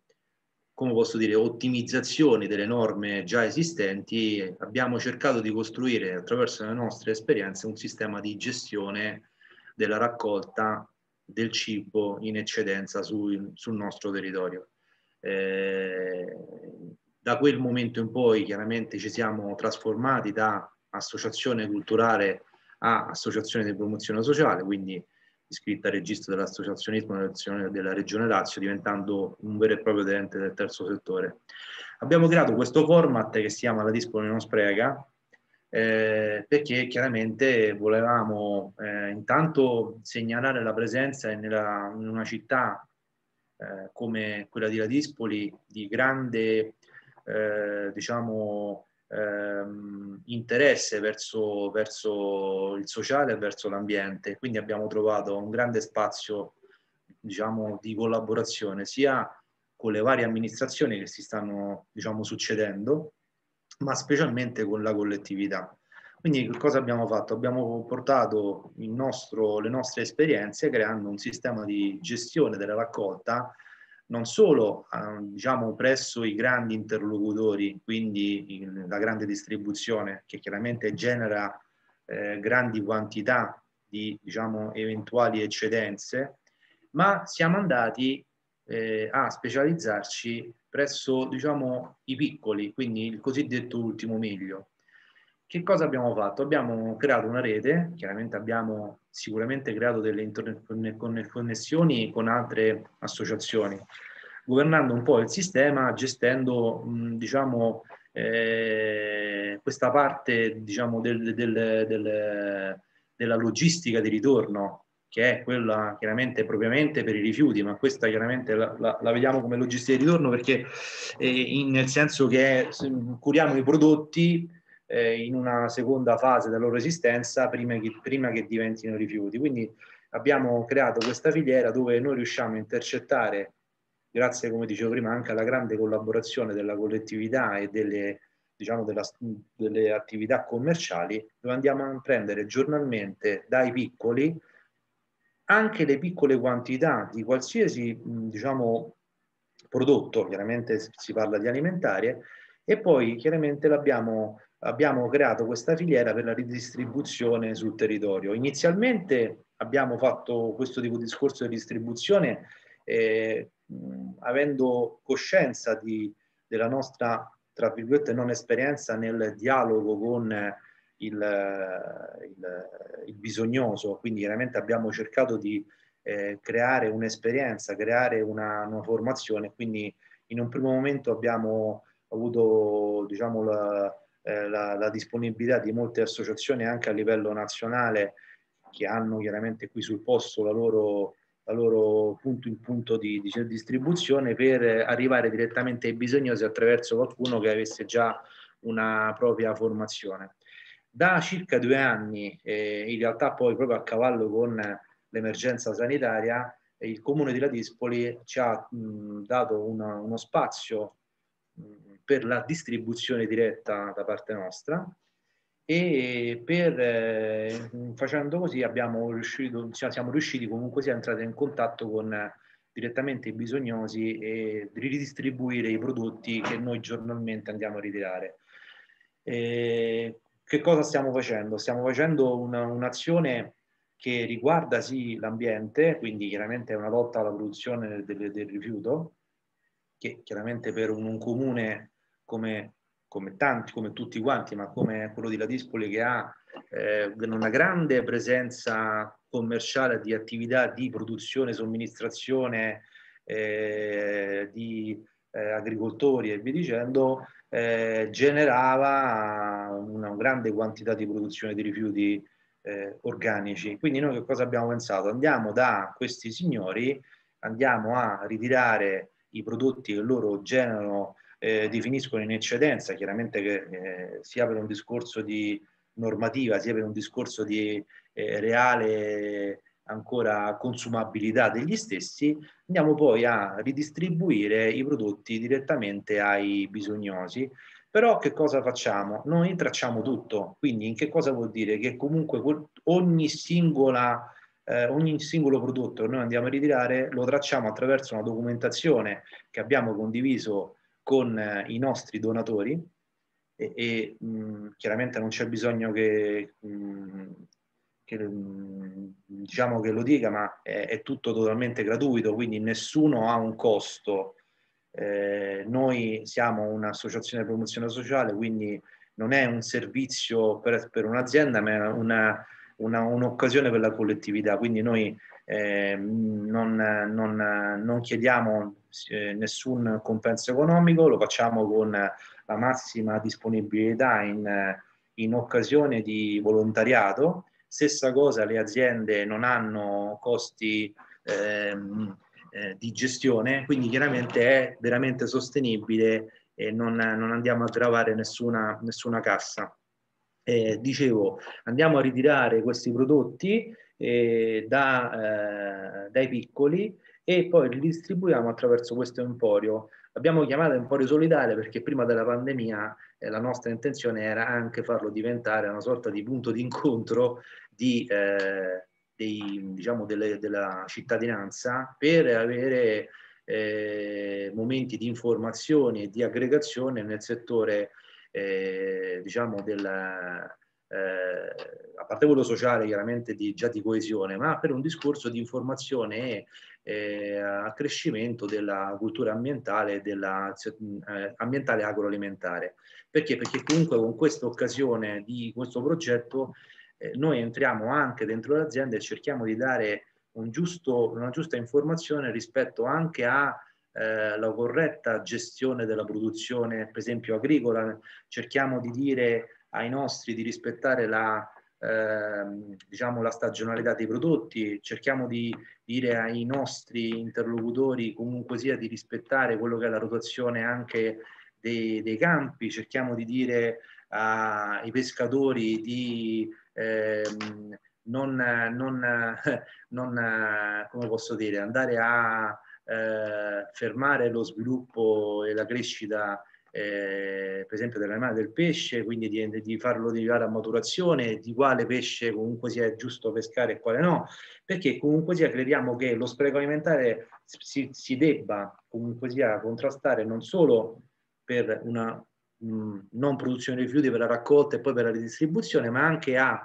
come posso dire, ottimizzazione delle norme già esistenti, abbiamo cercato di costruire attraverso le nostre esperienze un sistema di gestione della raccolta del cibo in eccedenza sul, sul nostro territorio. Eh, da quel momento in poi chiaramente ci siamo trasformati da associazione culturale a associazione di promozione sociale, quindi iscritta al registro dell'associazionismo della Regione Lazio, diventando un vero e proprio ente del terzo settore. Abbiamo creato questo format che si chiama La Dispo non spreca, eh, perché chiaramente volevamo eh, intanto segnalare la presenza nella, in una città eh, come quella di Ladispoli di grande eh, diciamo, ehm, interesse verso, verso, il sociale e verso l'ambiente. Quindi abbiamo trovato un grande spazio diciamo, di collaborazione sia con le varie amministrazioni che si stanno diciamo, succedendo, ma specialmente con la collettività. Quindi cosa abbiamo fatto? Abbiamo portato nostro, le nostre esperienze creando un sistema di gestione della raccolta non solo eh, diciamo, presso i grandi interlocutori, quindi la grande distribuzione che chiaramente genera eh, grandi quantità di diciamo, eventuali eccedenze, ma siamo andati eh, a specializzarci presso diciamo, i piccoli, quindi il cosiddetto ultimo miglio. Che cosa abbiamo fatto? Abbiamo creato una rete, chiaramente abbiamo sicuramente creato delle interconnessioni con altre associazioni, governando un po' il sistema, gestendo diciamo, eh, questa parte diciamo, del, del, del, della logistica di ritorno che è quella chiaramente propriamente per i rifiuti, ma questa chiaramente la, la, la vediamo come logistica di ritorno perché eh, in, nel senso che curiamo i prodotti eh, in una seconda fase della loro esistenza prima che, prima che diventino rifiuti. Quindi abbiamo creato questa filiera dove noi riusciamo a intercettare, grazie come dicevo prima anche alla grande collaborazione della collettività e delle diciamo, della, delle attività commerciali, dove andiamo a prendere giornalmente dai piccoli anche le piccole quantità di qualsiasi diciamo, prodotto, chiaramente si parla di alimentare, e poi chiaramente l'abbiamo abbiamo creato questa filiera per la ridistribuzione sul territorio. Inizialmente abbiamo fatto questo tipo di discorso di distribuzione eh, mh, avendo coscienza di, della nostra, tra virgolette, non esperienza nel dialogo con il, il, il bisognoso, quindi chiaramente abbiamo cercato di eh, creare un'esperienza, creare una, una, formazione, quindi in un primo momento abbiamo avuto diciamo, la, eh, la, la disponibilità di molte associazioni anche a livello nazionale che hanno chiaramente qui sul posto la loro la loro punto in punto di, di, distribuzione per arrivare direttamente ai bisognosi attraverso qualcuno che avesse già una propria formazione. Da circa due anni, eh, in realtà poi proprio a cavallo con l'emergenza sanitaria, il comune di Ladispoli ci ha mh, dato una, uno spazio mh, per la distribuzione diretta da parte nostra e per, eh, facendo così riuscito, siamo riusciti comunque sia a entrare in contatto con direttamente i bisognosi e ridistribuire i prodotti che noi giornalmente andiamo a ritirare. Eh, che cosa stiamo facendo? Stiamo facendo una, un'azione che riguarda sì l'ambiente, quindi chiaramente è una lotta alla produzione del, del rifiuto, che chiaramente per un, un comune come, come, tanti, come tutti quanti, ma come quello di Ladispoli che ha eh, una grande presenza commerciale di attività di produzione, somministrazione, eh, di eh, agricoltori e via dicendo, eh, generava una, una, grande quantità di produzione di rifiuti eh, organici. Quindi noi che cosa abbiamo pensato? Andiamo da questi signori, andiamo a ritirare i prodotti che loro generano, eh, definiscono in eccedenza, chiaramente che eh, sia per un discorso di normativa, sia per un discorso di eh, reale ancora consumabilità degli stessi, andiamo poi a ridistribuire i prodotti direttamente ai bisognosi. Però che cosa facciamo? Noi tracciamo tutto, quindi in che cosa vuol dire? Che comunque ogni, singola, eh, ogni singolo prodotto che noi andiamo a ritirare lo tracciamo attraverso una documentazione che abbiamo condiviso con eh, i nostri donatori e, e mh, chiaramente non c'è bisogno che mh, che, mm, diciamo che lo dica, ma è, è, tutto totalmente gratuito, quindi nessuno ha un costo. Eh, noi siamo un'associazione di promozione sociale, quindi non è un servizio per, per un'azienda, ma è una, una, un'occasione per la collettività. Quindi noi eh, non, non, non, chiediamo eh, nessun compenso economico, lo facciamo con la massima disponibilità in, in occasione di volontariato Stessa cosa, le aziende non hanno costi ehm, eh, di gestione, quindi chiaramente è veramente sostenibile e non, non andiamo a gravare nessuna, nessuna cassa. Eh, dicevo, andiamo a ritirare questi prodotti eh, da, eh, dai piccoli e poi li distribuiamo attraverso questo emporio. L'abbiamo chiamata un po' risolidale perché prima della pandemia eh, la nostra intenzione era anche farlo diventare una sorta di punto d'incontro di, eh, dei, diciamo delle, della cittadinanza per avere eh, momenti di informazione e di aggregazione nel settore eh, diciamo della, eh, a parte quello sociale chiaramente di, già di coesione, ma per un discorso di informazione e eh, accrescimento della cultura ambientale, della, eh, ambientale agroalimentare. Perché? Perché comunque con questa occasione di questo progetto eh, noi entriamo anche dentro l'azienda e cerchiamo di dare un giusto, una giusta informazione rispetto anche a eh, la corretta gestione della produzione, per esempio agricola, cerchiamo di dire ai nostri di rispettare la, eh, diciamo, la stagionalità dei prodotti, cerchiamo di dire ai nostri interlocutori comunque sia di rispettare quello che è la rotazione anche dei, dei campi, cerchiamo di dire ai pescatori di eh, non, non, non, come posso dire, andare a eh, fermare lo sviluppo e la crescita eh, per esempio dell'animale, del pesce, quindi di, di, farlo derivare a maturazione, di quale pesce comunque sia giusto pescare e quale no, perché comunque sia crediamo che lo spreco alimentare si, si debba comunque sia contrastare non solo per una mh, mm, non produzione di rifiuti, per la raccolta e poi per la ridistribuzione, ma anche a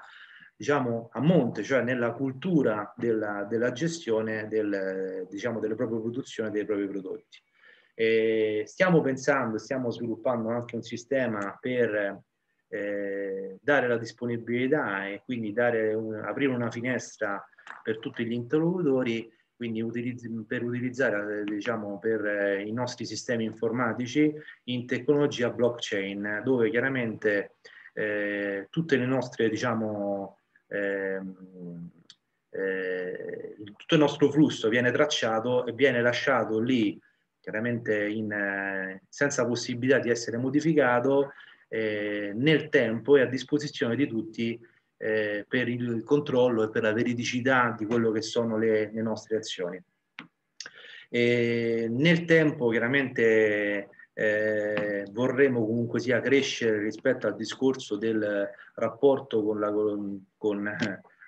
diciamo, a monte, cioè nella cultura della, della gestione del, diciamo, delle proprie produzioni e dei propri prodotti. E eh, stiamo pensando, stiamo sviluppando anche un sistema per eh, dare la disponibilità e quindi un, aprire una finestra per tutti gli interlocutori, quindi utilizz per utilizzare eh, diciamo, per eh, i nostri sistemi informatici in tecnologia blockchain, dove chiaramente eh, tutte le nostre, diciamo, ehm, eh, tutto il nostro flusso viene tracciato e viene lasciato lì chiaramente in, eh, senza possibilità di essere modificato eh, nel tempo e a disposizione di tutti eh, per il controllo e per la veridicità di quello che sono le, le nostre azioni. E nel tempo chiaramente eh, vorremmo comunque sia crescere rispetto al discorso del rapporto con, la, con, con,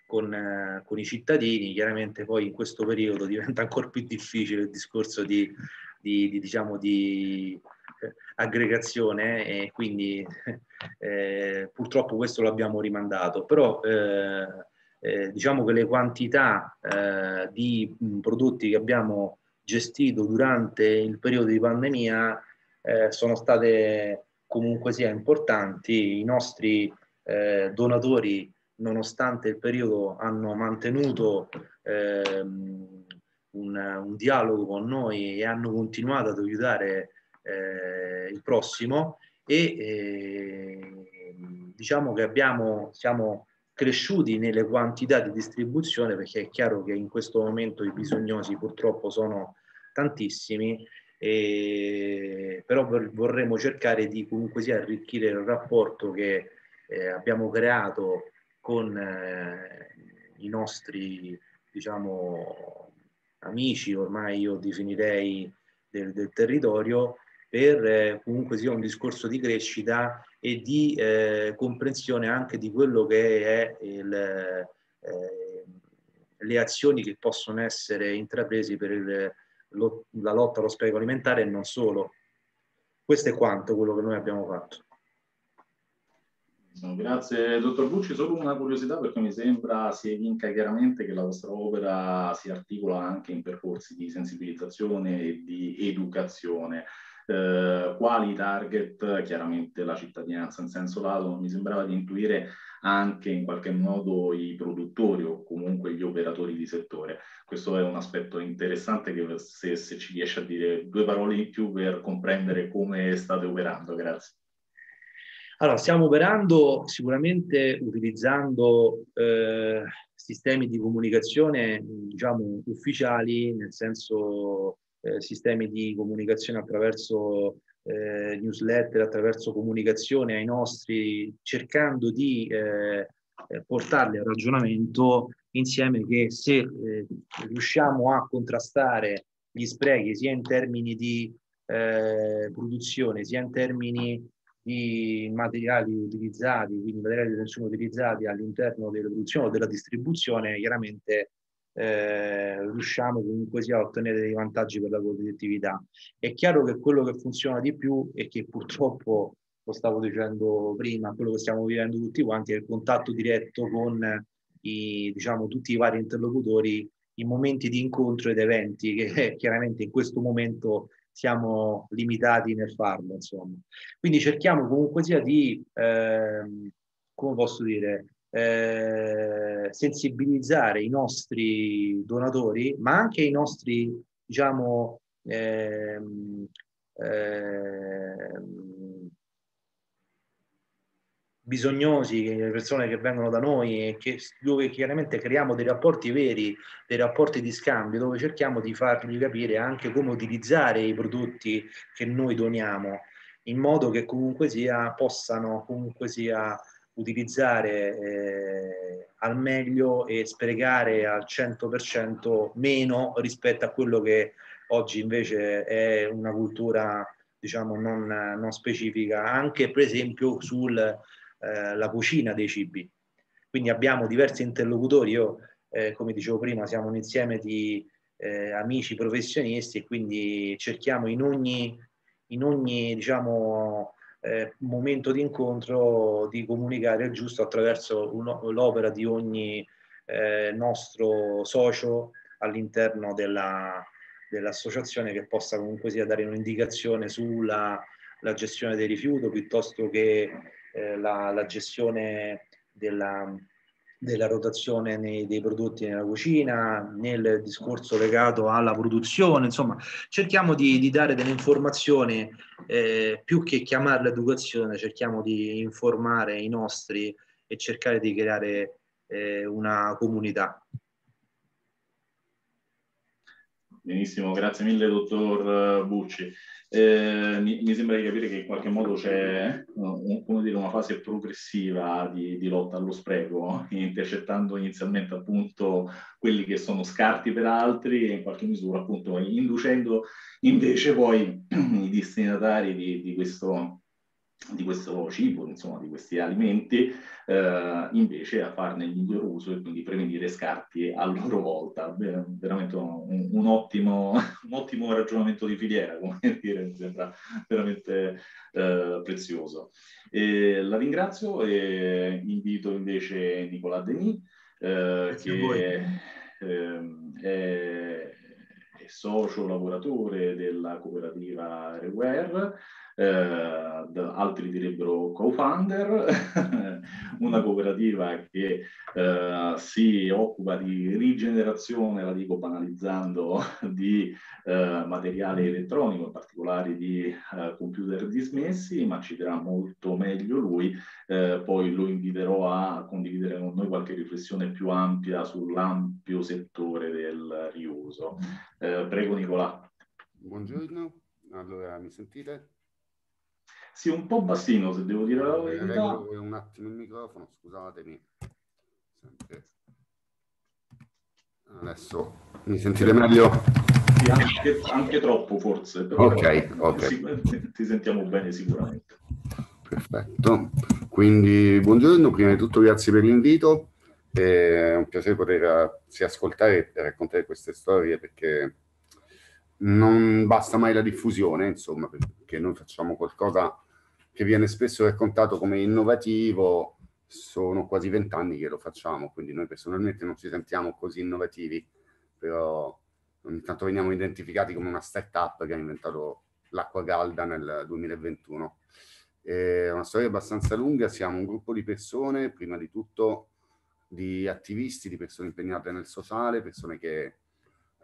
con, con i cittadini, chiaramente poi in questo periodo diventa ancora più difficile il discorso di di, di, diciamo, di eh, aggregazione e quindi (laughs) eh, purtroppo questo l'abbiamo rimandato, però eh, eh diciamo che le quantità eh, di prodotti che abbiamo gestito durante il periodo di pandemia sono state comunque sia importanti, i nostri donatori nonostante il periodo hanno mantenuto ehm, un, un, dialogo con noi e hanno continuato ad aiutare eh, il prossimo e eh, diciamo che abbiamo, siamo cresciuti nelle quantità di distribuzione perché è chiaro che in questo momento i bisognosi purtroppo sono tantissimi e, però vorremmo cercare di comunque sia arricchire il rapporto che eh, abbiamo creato con eh, i nostri diciamo amici, ormai io definirei, del, del territorio, per eh, comunque sia un discorso di crescita e di eh, comprensione anche di quello che è il, eh, le azioni che possono essere intraprese per il, lo, la lotta allo spreco alimentare e non solo. Questo è quanto quello che noi abbiamo fatto. No, grazie, dottor Bucci. Solo una curiosità perché mi sembra si evinca chiaramente che la vostra opera si articola anche in percorsi di sensibilizzazione e di educazione. Eh, quali target? Chiaramente la cittadinanza in senso lato, mi sembrava di intuire anche in qualche modo i produttori o comunque gli operatori di settore. Questo è un aspetto interessante che se, se ci riesce a dire due parole in più per comprendere come state operando. Grazie. Allora, stiamo operando sicuramente utilizzando eh, sistemi di comunicazione, diciamo, ufficiali, nel senso eh, sistemi di comunicazione attraverso eh, newsletter, attraverso comunicazione ai nostri, cercando di eh, eh, portarli al ragionamento insieme che se eh, riusciamo a contrastare gli sprechi sia in termini di produzione sia in termini i materiali utilizzati, quindi i materiali che sono utilizzati all'interno della produzione o della distribuzione, chiaramente eh, riusciamo comunque sia a ottenere dei vantaggi per la competitività. È chiaro che quello che funziona di più e che purtroppo, lo stavo dicendo prima, quello che stiamo vivendo tutti quanti è il contatto diretto con i, diciamo, tutti i vari interlocutori in momenti di incontro ed eventi che chiaramente in questo momento siamo limitati nel farlo, insomma. Quindi cerchiamo comunque sia di, ehm, come posso dire, eh, sensibilizzare i nostri donatori, ma anche i nostri, diciamo, ehm, ehm, bisognosi, le persone che vengono da noi e che, dove chiaramente creiamo dei rapporti veri, dei rapporti di scambio, dove cerchiamo di fargli capire anche come utilizzare i prodotti che noi doniamo, in modo che comunque sia possano comunque sia utilizzare eh, al meglio e sprecare al 100% meno rispetto a quello che oggi invece è una cultura diciamo non, non specifica, anche per esempio sul eh, la cucina dei cibi. Quindi abbiamo diversi interlocutori, io eh, come dicevo prima siamo un insieme di eh, amici professionisti e quindi cerchiamo in ogni, in ogni diciamo, eh, momento di incontro di comunicare il giusto attraverso l'opera di ogni eh, nostro socio all'interno della, dell'associazione che possa comunque sia dare un'indicazione sulla gestione del rifiuto piuttosto che eh, la, la, gestione della, della rotazione nei, dei prodotti nella cucina, nel discorso legato alla produzione, insomma cerchiamo di, di dare delle informazioni eh, più che chiamarle educazione, cerchiamo di informare i nostri e cercare di creare eh, una comunità. Benissimo, grazie mille dottor eh, Bucci. Eh, mi, mi, sembra di capire che in qualche modo c'è eh, dire, una fase progressiva di, di, lotta allo spreco, (laughs) intercettando inizialmente appunto quelli che sono scarti per altri e in qualche misura appunto inducendo invece poi (clears throat) i destinatari di, di questo di questo cibo, insomma, di questi alimenti, eh, invece a farne il miglior uso e quindi prevenire scarti a loro volta. Beh, veramente un, un, ottimo, (laughs) un, ottimo, ragionamento di filiera, come (laughs) dire, mi sembra veramente eh, prezioso. E la ringrazio e invito invece Nicola Denis, eh, che ehm, è socio lavoratore della cooperativa Reware eh, altri direbbero co-founder, (laughs) una cooperativa che eh, si occupa di rigenerazione, la dico banalizzando, (laughs) di eh, materiale elettronico, in particolare di eh, computer dismessi, ma ci dirà molto meglio lui, eh, poi lo inviterò a condividere con noi qualche riflessione più ampia sull'ampio settore del riuso. Mm. Eh, prego Nicolà. Buongiorno, allora mi sentite? Sì, un po' bassino, se devo dire la eh, verità. Regolo un attimo il microfono, scusatemi. Adesso mi sentite meglio? Sì, anche, anche troppo forse. ok, ok. Ti, ti sentiamo bene sicuramente. Perfetto. Quindi, buongiorno. Prima di tutto grazie per l'invito. È un piacere poter sia ascoltare e raccontare queste storie perché non basta mai la diffusione, insomma, perché noi facciamo qualcosa che viene spesso raccontato come innovativo, sono quasi vent'anni che lo facciamo, quindi noi personalmente non ci sentiamo così innovativi, però ogni tanto veniamo identificati come una startup che ha inventato l'acqua calda nel 2021. È una storia abbastanza lunga, siamo un gruppo di persone, prima di tutto di attivisti, di persone impegnate nel sociale, persone che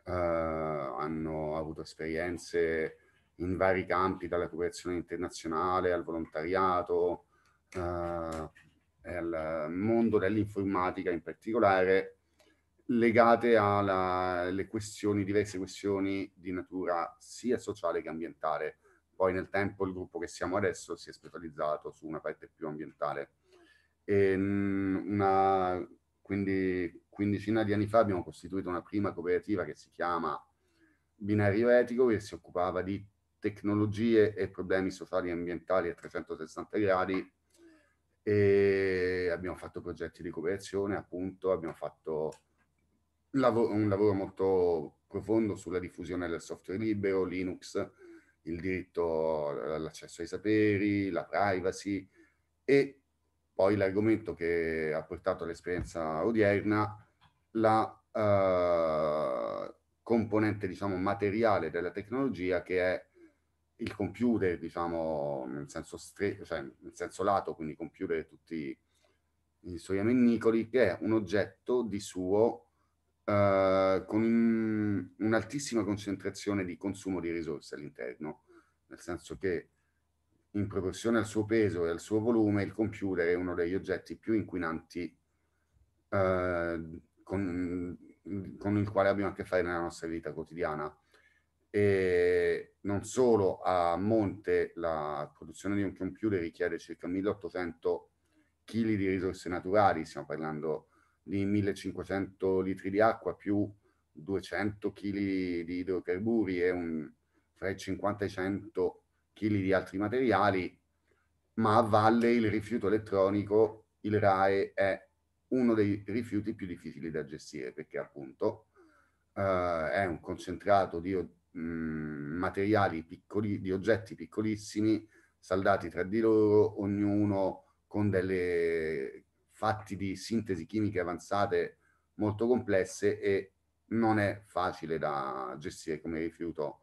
eh, hanno avuto esperienze in vari campi, dalla cooperazione internazionale al volontariato, eh, al mondo dell'informatica in particolare, legate alle questioni, diverse questioni di natura sia sociale che ambientale. Poi nel tempo il gruppo che siamo adesso si è specializzato su una parte più ambientale. E mm, una, quindi quindicina di anni fa abbiamo costituito una prima cooperativa che si chiama Binario Etico che si occupava di tecnologie e problemi sociali e ambientali a 360 gradi e abbiamo fatto progetti di cooperazione, appunto, abbiamo fatto un lavoro molto profondo sulla diffusione del software libero, Linux, il diritto all'accesso ai saperi, la privacy e poi l'argomento che ha portato all'esperienza odierna, la eh, componente diciamo materiale della tecnologia che è il computer, diciamo, nel senso, stre- cioè, nel senso lato, quindi computer e tutti i suoi amennicoli, che è un oggetto di suo eh, con in, un'altissima concentrazione di consumo di risorse all'interno, nel senso che in proporzione al suo peso e al suo volume, il computer è uno degli oggetti più inquinanti eh, con, con il quale abbiamo a che fare nella nostra vita quotidiana e non solo a monte la produzione di un computer richiede circa 1800 kg di risorse naturali, stiamo parlando di 1500 litri di acqua più 200 kg di idrocarburi e un, fra i 50 e i 100 kg di altri materiali, ma a valle il rifiuto elettronico, il RAE, è uno dei rifiuti più difficili da gestire perché appunto eh, è un concentrato di mh, materiali piccoli, di oggetti piccolissimi saldati tra di loro, ognuno con delle fatti di sintesi chimiche avanzate molto complesse e non è facile da gestire come rifiuto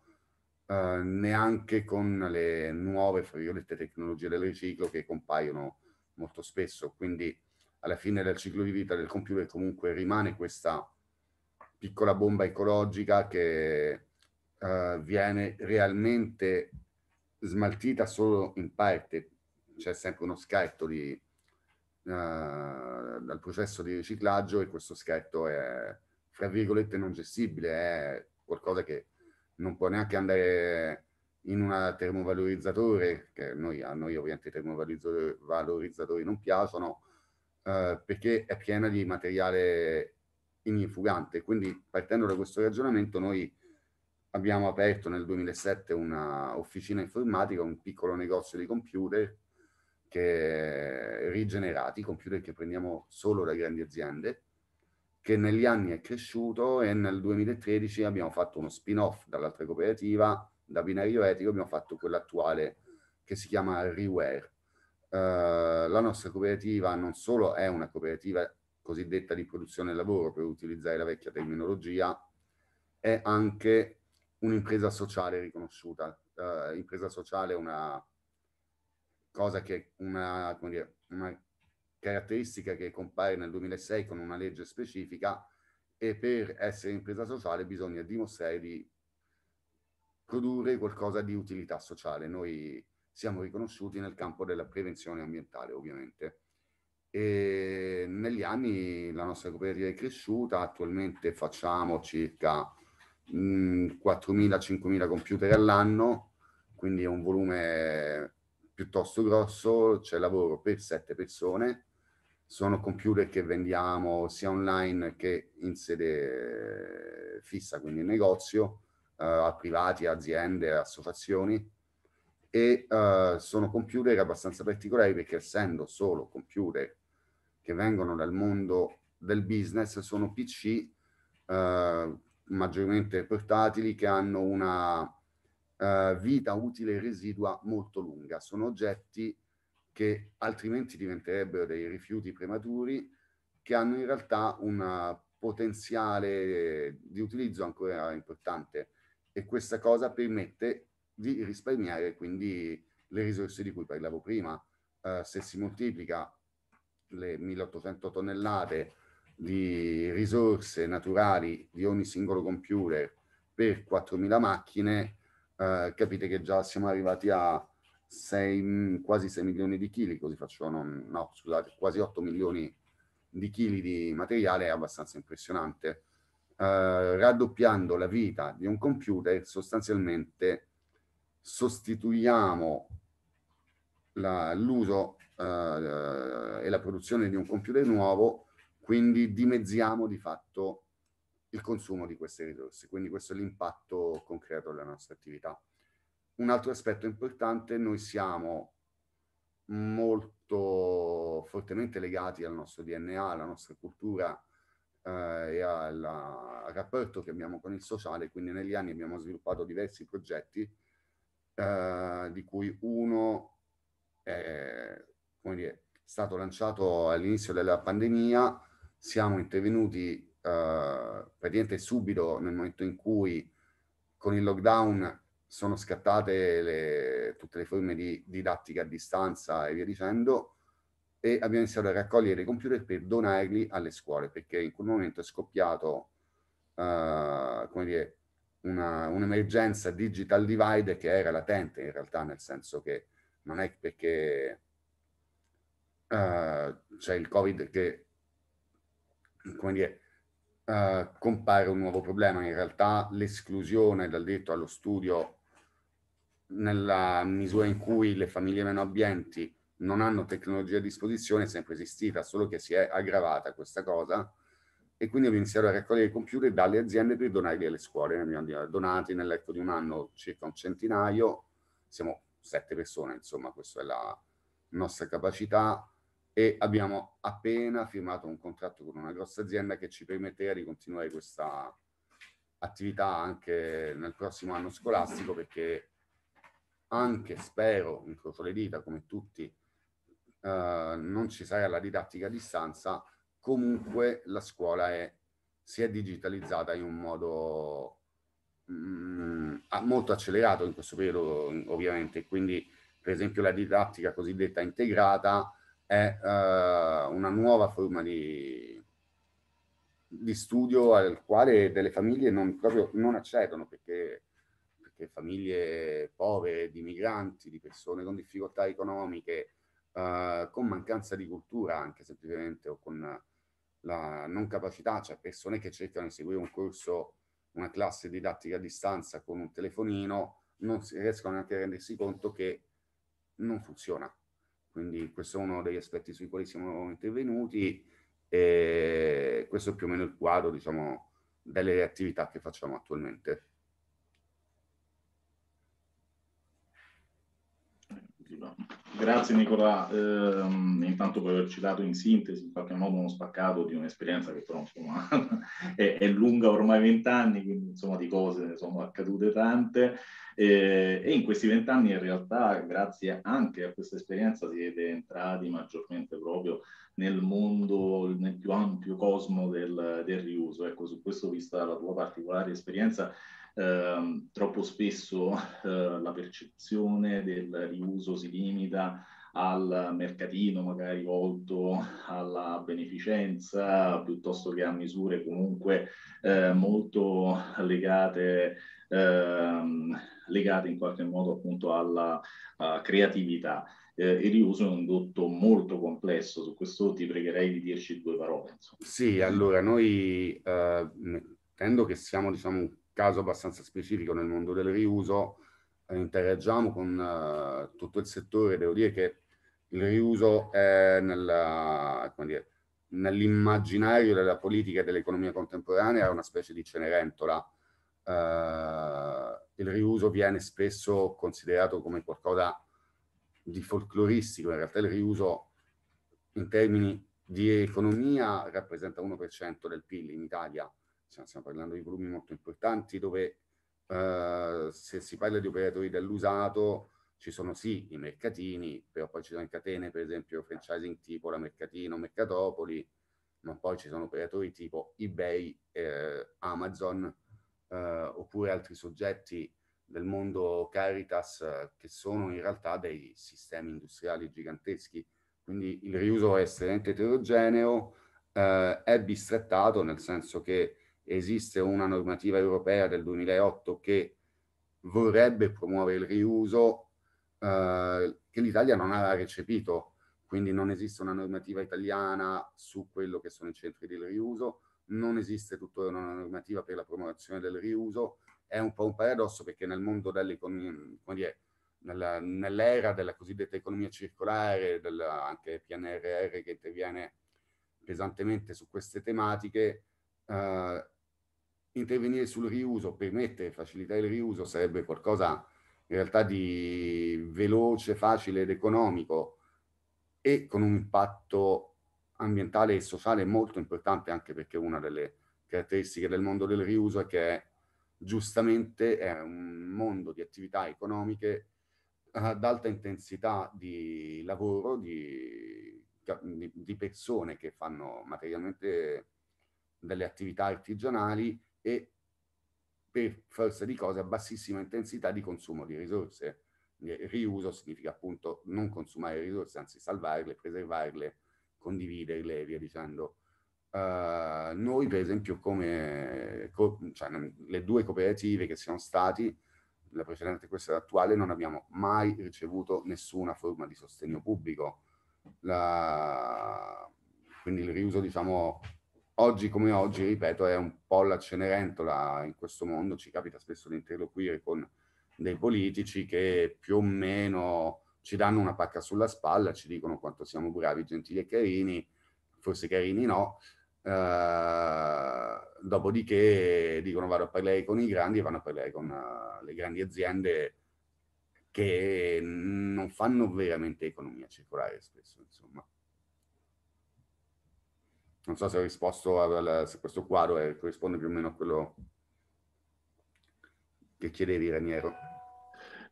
eh, neanche con le nuove friolette tecnologie del riciclo che compaiono molto spesso. Quindi alla fine del ciclo di vita del computer comunque rimane questa piccola bomba ecologica che uh, viene realmente smaltita solo in parte, c'è sempre uno scherto di, uh, dal processo di riciclaggio e questo scherto è, fra virgolette, non gestibile, è qualcosa che non può neanche andare in un termovalorizzatore, che noi, a noi ovviamente i termovalorizzatori non piacciono, eh, perché è piena di materiale ininfugante. Quindi partendo da questo ragionamento noi abbiamo aperto nel 2007 una officina informatica, un piccolo negozio di computer che rigenerati, computer che prendiamo solo da grandi aziende, che negli anni è cresciuto e nel 2013 abbiamo fatto uno spin-off dall'altra cooperativa, da Binario Etico abbiamo fatto quello attuale che si chiama Reware. Uh, la nostra cooperativa non solo è una cooperativa cosiddetta di produzione e lavoro, per utilizzare la vecchia terminologia, è anche un'impresa sociale riconosciuta. Uh, impresa sociale è una cosa che una, dire, una caratteristica che compare nel 2006 con una legge specifica e per essere impresa sociale bisogna dimostrare di produrre qualcosa di utilità sociale. Noi siamo riconosciuti nel campo della prevenzione ambientale, ovviamente. E negli anni la nostra cooperativa è cresciuta, attualmente facciamo circa 4.000-5.000 mm, computer all'anno, quindi è un volume piuttosto grosso, c'è lavoro per 7 persone, sono computer che vendiamo sia online che in sede fissa, quindi in negozio, eh, a privati, aziende, associazioni e eh, sono computer abbastanza particolari perché essendo solo computer che vengono dal mondo del business sono PC eh, maggiormente portatili che hanno una uh, vita utile residua molto lunga. Sono oggetti che altrimenti diventerebbero dei rifiuti prematuri che hanno in realtà un potenziale di utilizzo ancora importante e questa cosa permette di risparmiare quindi le risorse di cui parlavo prima. Uh, se si moltiplica le 1800 tonnellate di risorse naturali di ogni singolo computer per 4.000 macchine, eh, capite che già siamo arrivati a 6, quasi 6 milioni di chili, così faccio, non, no, scusate, quasi 8 milioni di chili di materiale, è abbastanza impressionante. Eh, raddoppiando la vita di un computer, sostanzialmente sostituiamo l'uso eh, e la produzione di un computer nuovo quindi dimezziamo di fatto il consumo di queste risorse. Quindi questo è l'impatto concreto della nostra attività. Un altro aspetto importante, noi siamo molto fortemente legati al nostro DNA, alla nostra cultura eh, e al rapporto che abbiamo con il sociale, quindi negli anni abbiamo sviluppato diversi progetti, eh, di cui uno è, dire, stato lanciato all'inizio della pandemia, siamo intervenuti eh, praticamente subito nel momento in cui con il lockdown sono scattate le, tutte le forme di didattica a distanza e via dicendo e abbiamo iniziato a raccogliere i computer per donarli alle scuole perché in quel momento è scoppiato eh, come dire, una, un'emergenza digital divide che era latente in realtà nel senso che non è perché eh, c'è il covid che come dire, eh, compare un nuovo problema. In realtà l'esclusione dal diritto allo studio nella misura in cui le famiglie meno abbienti non hanno tecnologia a disposizione è sempre esistita, solo che si è aggravata questa cosa e quindi ho iniziato a raccogliere i computer dalle aziende per donarli alle scuole. Ne abbiamo donati nell'arco di un anno circa un centinaio, siamo sette persone, insomma, questa è la nostra capacità e abbiamo appena firmato un contratto con una grossa azienda che ci permetterà di continuare questa attività anche nel prossimo anno scolastico perché anche spero, incrocio le dita come tutti, eh, non ci sarà la didattica a distanza, comunque la scuola è, si è digitalizzata in un modo mh, mm, molto accelerato in questo periodo ovviamente, quindi per esempio la didattica cosiddetta integrata è uh, una nuova forma di, di, studio al quale delle famiglie non, proprio non accedono perché, perché famiglie povere, di migranti, di persone con difficoltà economiche, uh, con mancanza di cultura anche semplicemente o con la non capacità, cioè persone che cercano di seguire un corso, una classe didattica a distanza con un telefonino, non si, riescono neanche a rendersi conto che non funziona quindi questo è uno degli aspetti sui quali siamo intervenuti e questo è più o meno il quadro diciamo, delle attività che facciamo attualmente. Grazie Nicola, eh, intanto per averci dato in sintesi in qualche modo uno spaccato di un'esperienza che però insomma (laughs) è, è, lunga ormai vent'anni, quindi insomma di cose ne sono accadute tante eh, e in questi vent'anni in realtà grazie anche a questa esperienza siete entrati maggiormente proprio nel mondo, nel più ampio cosmo del, del riuso. Ecco, su questo vista la tua particolare esperienza Ehm, troppo spesso (laughs) eh, la percezione del riuso si limita al mercatino magari volto alla beneficenza piuttosto che a misure comunque eh, molto legate, ehm, legate in qualche modo appunto alla uh, creatività. Eh, il riuso è un dotto molto complesso, su questo ti pregherei di dirci due parole. Insomma. Sì, allora noi eh, che siamo diciamo caso abbastanza specifico nel mondo del riuso, eh, interagiamo con uh, tutto il settore, devo dire che il riuso è nell'immaginario della politica e dell'economia contemporanea è una specie di cenerentola. Uh, il riuso viene spesso considerato come qualcosa di folcloristico, in realtà il riuso in termini di economia rappresenta 1% del PIL in Italia, cioè, stiamo parlando di volumi molto importanti dove eh, se si parla di operatori dell'usato ci sono sì i mercatini, però poi ci sono catene, per esempio franchising tipo la Mercatino, Mercatopoli, ma poi ci sono operatori tipo eBay, eh, Amazon, eh, oppure altri soggetti del mondo Caritas eh, che sono in realtà dei sistemi industriali giganteschi. Quindi il riuso è estremamente eterogeneo, eh, è bistrattato nel senso che esiste una normativa europea del 2008 che vorrebbe promuovere il riuso, eh, che l'Italia non ha recepito, quindi non esiste una normativa italiana su quello che sono i centri del riuso, non esiste tuttora una normativa per la promozione del riuso, è un po' un paradosso perché nel mondo dell'economia, nella, nell'era della cosiddetta economia circolare, della, anche PNRR che interviene pesantemente su queste tematiche, eh, intervenire sul riuso, permettere, facilitare il riuso sarebbe qualcosa in realtà di veloce, facile ed economico e con un impatto ambientale e sociale molto importante anche perché una delle caratteristiche del mondo del riuso è che giustamente è un mondo di attività economiche ad alta intensità di lavoro di, di persone che fanno materialmente delle attività artigianali e per forza di cose a bassissima intensità di consumo di risorse. Il eh, riuso significa appunto non consumare risorse, anzi salvarle, preservarle, condividerle e via dicendo. Uh, noi per esempio come co cioè, le due cooperative che siamo stati, la precedente e questa attuale, non abbiamo mai ricevuto nessuna forma di sostegno pubblico. La... Quindi il riuso diciamo oggi come oggi, ripeto, è un po' la Cenerentola in questo mondo, ci capita spesso di interloquire con dei politici che più o meno ci danno una pacca sulla spalla, ci dicono quanto siamo bravi, gentili e carini, forse carini no, uh, dopodiché dicono vado a parlare con i grandi e vanno a parlare con uh, le grandi aziende che non fanno veramente economia circolare spesso, insomma. Non so se ho risposto a, se questo quadro è, corrisponde più o meno a quello che chiedevi, Raniero.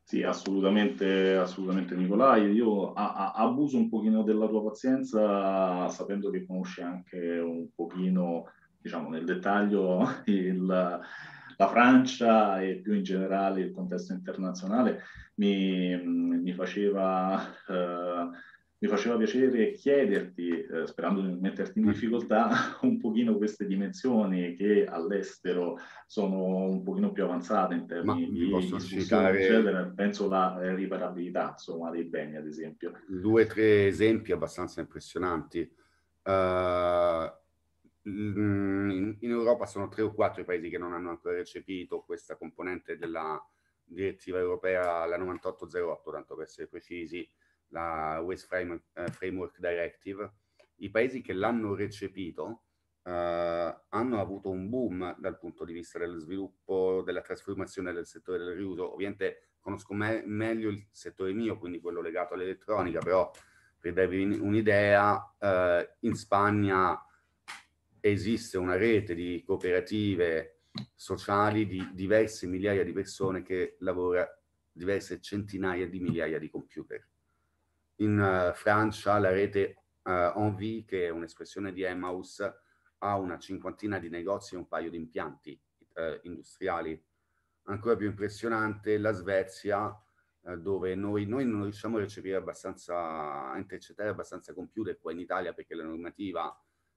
Sì, assolutamente, assolutamente Nicolai. Io a, a, abuso un pochino della tua pazienza sapendo che conosci anche un pochino, diciamo, nel dettaglio (laughs) il la Francia e più in generale il contesto internazionale mi, mi faceva eh, mi faceva piacere chiederti, eh, sperando di non metterti in mm. difficoltà, (laughs) un pochino queste dimensioni che all'estero sono un pochino più avanzate in termini di discussione, eccetera. Penso alla eh, riparabilità, insomma, dei beni, ad esempio. Due o tre esempi abbastanza impressionanti. Uh, in, in Europa sono tre o quattro i paesi che non hanno ancora recepito questa componente della direttiva europea, la 9808, tanto per essere precisi, la Waste Frame, eh, Framework Directive, i paesi che l'hanno recepito eh, hanno avuto un boom dal punto di vista dello sviluppo, della trasformazione del settore del riuso. Ovviamente conosco me meglio il settore mio, quindi quello legato all'elettronica, però per darvi un'idea, eh, in Spagna esiste una rete di cooperative sociali di diverse migliaia di persone che lavora diverse centinaia di migliaia di computer. In uh, Francia la rete uh, eh, Envie, che è un'espressione di Emmaus, ha una cinquantina di negozi e un paio di impianti eh, industriali. Ancora più impressionante la Svezia, eh, dove noi, noi, non riusciamo a recepire abbastanza, a intercettare abbastanza computer qua in Italia perché la normativa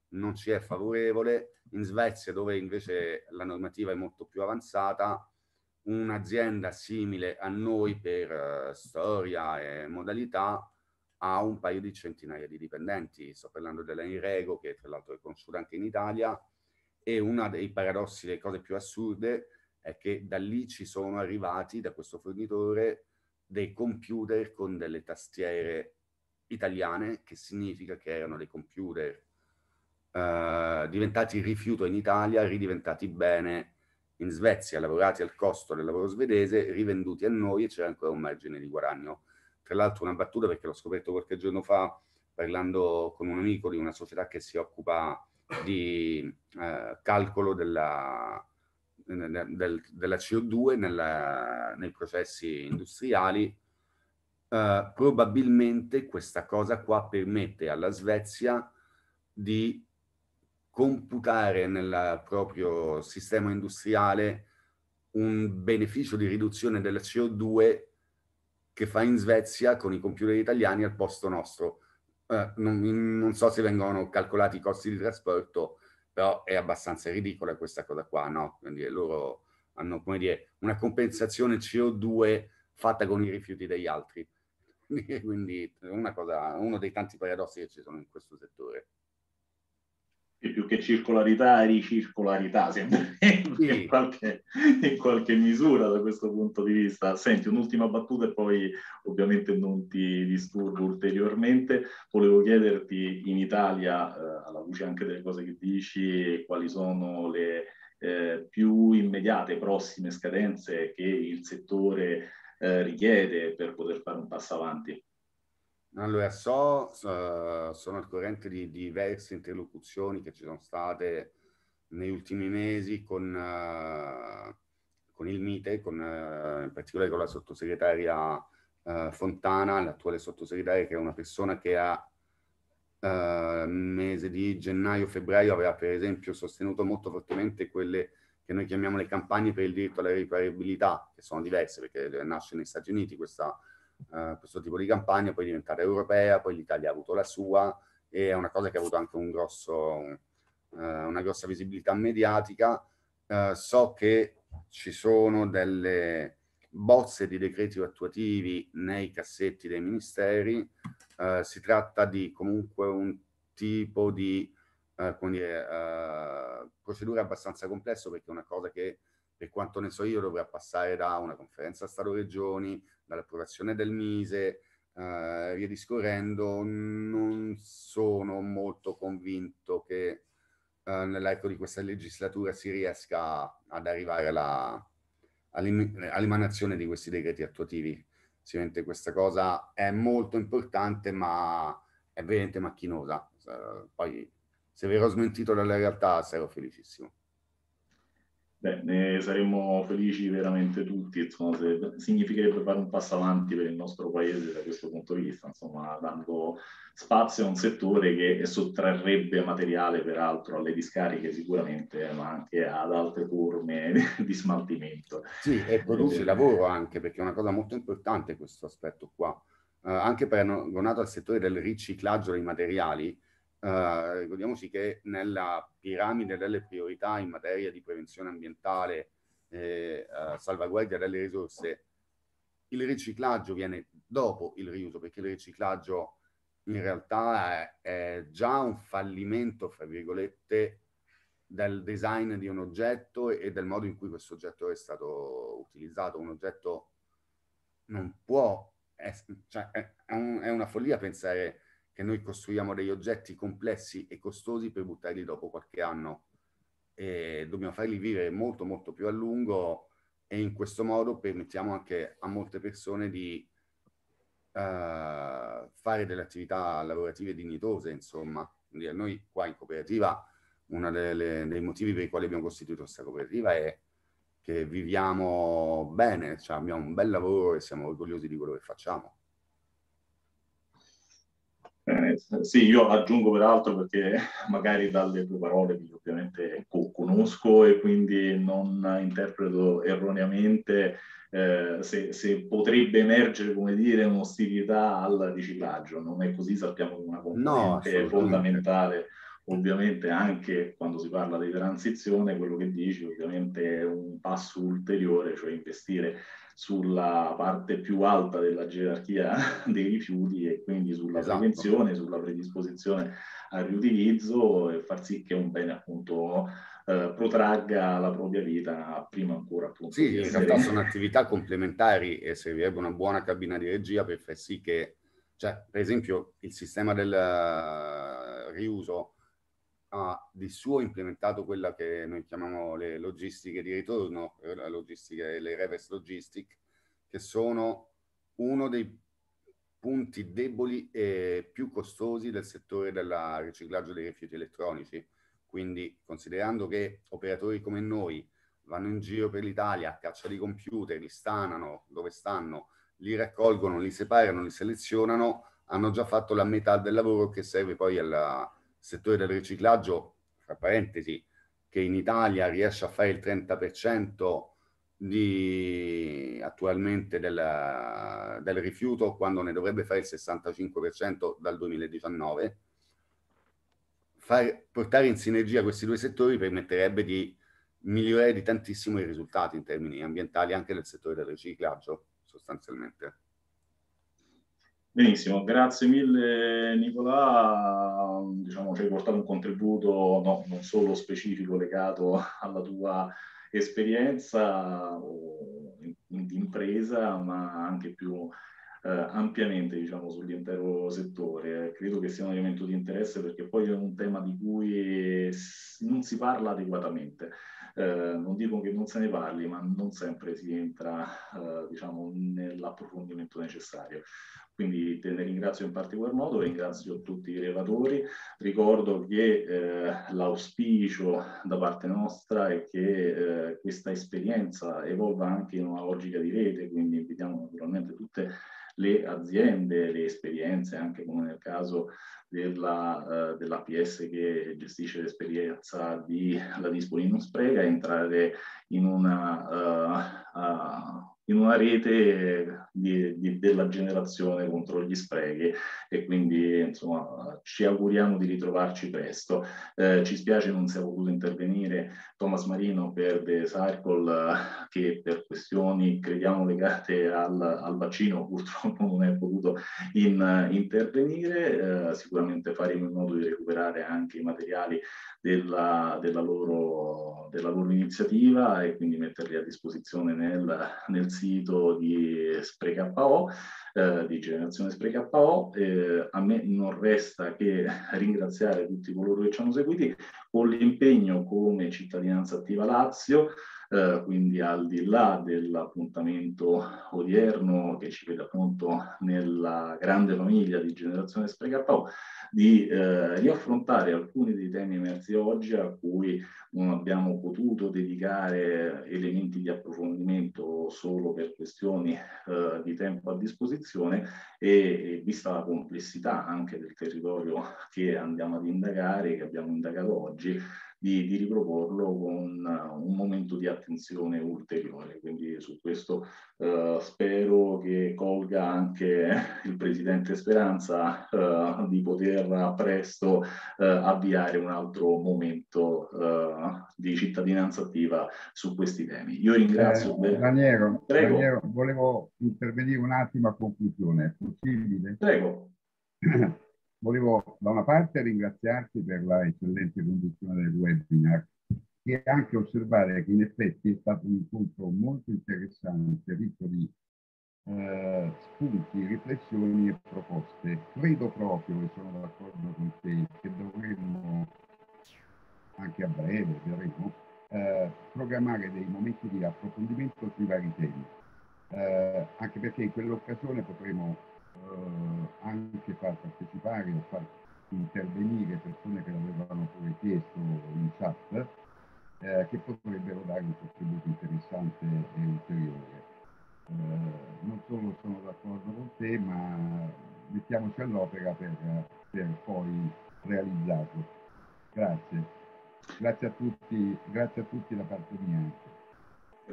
non ci è favorevole. In Svezia, dove invece la normativa è molto più avanzata, un'azienda simile a noi per eh, storia e modalità ha un paio di centinaia di dipendenti. Sto parlando della Inrego, che tra l'altro è conosciuta anche in Italia, e uno dei paradossi, le cose più assurde, è che da lì ci sono arrivati, da questo fornitore, dei computer con delle tastiere italiane, che significa che erano dei computer eh, diventati rifiuto in Italia, ridiventati bene in Svezia, lavorati al costo del lavoro svedese, rivenduti a noi e c'era ancora un margine di guadagno tra l'altro una battuta perché l'ho scoperto qualche giorno fa parlando con un amico di una società che si occupa di eh, calcolo della, eh, del, della CO2 nella, nei processi industriali. Eh, probabilmente questa cosa qua permette alla Svezia di computare nel proprio sistema industriale un beneficio di riduzione della CO2 che fa in Svezia con i computer italiani al posto nostro. Eh, non, non, so se vengono calcolati i costi di trasporto, però è abbastanza ridicola questa cosa qua, no? Quindi loro hanno, come dire, una compensazione CO2 fatta con i rifiuti degli altri. (laughs) Quindi è una cosa, uno dei tanti paradossi che ci sono in questo settore e più che circolarità, ricircolarità, sempre (laughs) sì. in, qualche, in, qualche, misura da questo punto di vista. Senti, un'ultima battuta e poi ovviamente non ti disturbo ulteriormente. Volevo chiederti in Italia, eh, alla luce anche delle cose che dici, quali sono le eh, più immediate, prossime scadenze che il settore eh, richiede per poter fare un passo avanti. Allora, so, so- eh, sono al corrente di diverse interlocuzioni che ci sono state negli ultimi mesi con, eh, con il MITE, con, eh, in particolare con la sottosegretaria eh, Fontana, l'attuale sottosegretaria, che è una persona che a eh, mese di gennaio-febbraio aveva per esempio sostenuto molto fortemente quelle che noi chiamiamo le campagne per il diritto alla riparabilità, che sono diverse perché nasce negli Stati Uniti questa eh, questo tipo di campagna, poi diventare europea, poi l'Italia ha avuto la sua e è una cosa che ha avuto anche un grosso, eh, una grossa visibilità mediatica. Eh, so che ci sono delle bozze di decreti attuativi nei cassetti dei ministeri, eh, si tratta di comunque un tipo di eh, dire, procedura abbastanza complessa perché è una cosa che per quanto ne so io, dovrà passare da una conferenza Stato-Regioni dall'approvazione del Mise, eh, via discorrendo, non sono molto convinto che eh, nell'arco di questa legislatura si riesca ad arrivare alla, all'emanazione di questi decreti attuativi. Sicuramente questa cosa è molto importante, ma è veramente macchinosa. Eh, poi, se verrò smentito dalla realtà, sarò felicissimo. Beh, ne saremmo felici veramente tutti, insomma, se, significherebbe fare un passo avanti per il nostro paese da questo punto di vista, insomma, dando spazio a un settore che sottrarrebbe materiale peraltro alle discariche sicuramente, ma anche ad altre forme (laughs) di smaltimento. Sì, e produce eh, lavoro anche, perché è una cosa molto importante questo aspetto qua, eh, anche paragonato al settore del riciclaggio dei materiali, eh, ricordiamoci che nella piramide delle priorità in materia di prevenzione ambientale e eh, eh, salvaguardia delle risorse, il riciclaggio viene dopo il riuso, perché il riciclaggio in realtà è, è già un fallimento, fra virgolette, del design di un oggetto e del modo in cui questo oggetto è stato utilizzato. Un oggetto non può, è, cioè, è, un, è una follia pensare che noi costruiamo degli oggetti complessi e costosi per buttarli dopo qualche anno. E dobbiamo farli vivere molto molto più a lungo e in questo modo permettiamo anche a molte persone di Uh, fare delle attività lavorative dignitose, insomma. Quindi a noi qua in cooperativa, uno dei motivi per i quali abbiamo costituito questa cooperativa è che viviamo bene, cioè abbiamo un bel lavoro e siamo orgogliosi di quello che facciamo. Sì, io aggiungo peraltro perché (laughs) magari dalle tue parole che ovviamente conosco e quindi non interpreto erroneamente eh, se, se, potrebbe emergere, come dire, un'ostilità al riciclaggio. Non è così, sappiamo che una componente no, fondamentale ovviamente anche quando si parla di transizione, quello che dici ovviamente è un passo ulteriore, cioè investire sulla parte più alta della gerarchia (laughs) dei rifiuti e quindi sulla esatto. prevenzione, sulla predisposizione al riutilizzo e far sì che un bene appunto eh, protragga la propria vita prima ancora appunto. Sì, in realtà sono attività complementari e servirebbe una buona cabina di regia per far sì che, cioè, per esempio, il sistema del riuso ha di suo implementato quella che noi chiamiamo le logistiche di ritorno, eh, le logistiche, le reverse logistic, che sono uno dei punti deboli e più costosi del settore del riciclaggio dei rifiuti elettronici. Quindi considerando che operatori come noi vanno in giro per l'Italia a caccia di computer, li stanano dove stanno, li raccolgono, li separano, li selezionano, hanno già fatto la metà del lavoro che serve poi alla, settore del riciclaggio, tra parentesi, che in Italia riesce a fare il 30% di, attualmente del, del, rifiuto quando ne dovrebbe fare il 65% dal 2019. Far, portare in sinergia questi due settori permetterebbe di migliorare di tantissimo i risultati in termini ambientali anche nel settore del riciclaggio sostanzialmente. Benissimo, grazie mille Nicolà, diciamo ci hai portato un contributo no, non solo specifico legato alla tua esperienza di in, impresa, ma anche più eh, ampiamente diciamo, sull'intero settore. Credo che sia un elemento di interesse perché poi è un tema di cui non si parla adeguatamente. Eh, non dico che non se ne parli, ma non sempre si entra eh, diciamo, nell'approfondimento necessario. Quindi te ne ringrazio in particolar modo, ringrazio tutti i relatori. Ricordo che eh, l'auspicio da parte nostra è che eh, questa esperienza evolva anche in una logica di rete, quindi invitiamo naturalmente tutte le le aziende, le esperienze, anche come nel caso della, eh, dell'APS che gestisce l'esperienza di La Dispoli non entrare in una, uh, uh, in una rete di, di, della generazione contro gli sprechi e quindi insomma ci auguriamo di ritrovarci presto. Eh, ci spiace non sia potuto intervenire Thomas Marino per The Circle che per questioni crediamo legate al, al vaccino purtroppo non è potuto in, intervenire, eh, sicuramente faremo in modo di recuperare anche i materiali della, della, loro, della loro iniziativa e quindi metterli a disposizione nel, nel sito di SpreKO, eh, di Generazione SpreKO. Eh, a me non resta che (laughs) ringraziare tutti coloro che ci hanno seguiti con l'impegno come cittadinanza attiva Lazio, eh, quindi al di là dell'appuntamento odierno che ci vede appunto nella grande famiglia di Generazione SPKO, di eh, riaffrontare alcuni dei temi emersi oggi a cui non abbiamo potuto dedicare elementi di approfondimento solo per questioni eh, di tempo a disposizione e, e vista la complessità anche del territorio che andiamo ad indagare, che abbiamo indagato oggi, di, di riproporlo con eh, un momento di attenzione ulteriore. Quindi su questo eh, spero che colga anche (laughs) il Presidente Speranza eh, di poter presto eh, avviare un altro momento eh, di cittadinanza attiva su questi temi. Io ringrazio. Eh, Raniero, Raniero, volevo intervenire un attimo a conclusione. È possibile? Prego. (clears throat) volevo da una parte ringraziarti per la eccellente conduzione del webinar e anche osservare che in effetti è stato un incontro molto interessante, ricco di eh, spunti, riflessioni e proposte. Credo proprio, e sono d'accordo con te, che dovremmo anche a breve, vedremo, eh, programmare dei momenti di approfondimento sui vari temi, eh, anche perché in quell'occasione potremo eh, anche far partecipare o far intervenire persone che l'avevano pure chiesto in chat, eh, che potrebbero dare un contributo interessante e ulteriore. Eh, non solo sono d'accordo con te, ma mettiamoci all'opera per, per poi realizzarlo. Grazie. Grazie a tutti, grazie a tutti da parte mia.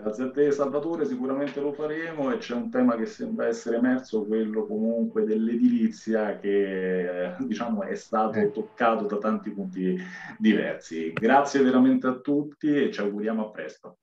Grazie a te Salvatore, sicuramente lo faremo e c'è un tema che sembra essere emerso, quello comunque dell'edilizia che diciamo, è stato eh. toccato da tanti punti diversi. Grazie veramente a tutti e ci auguriamo a presto.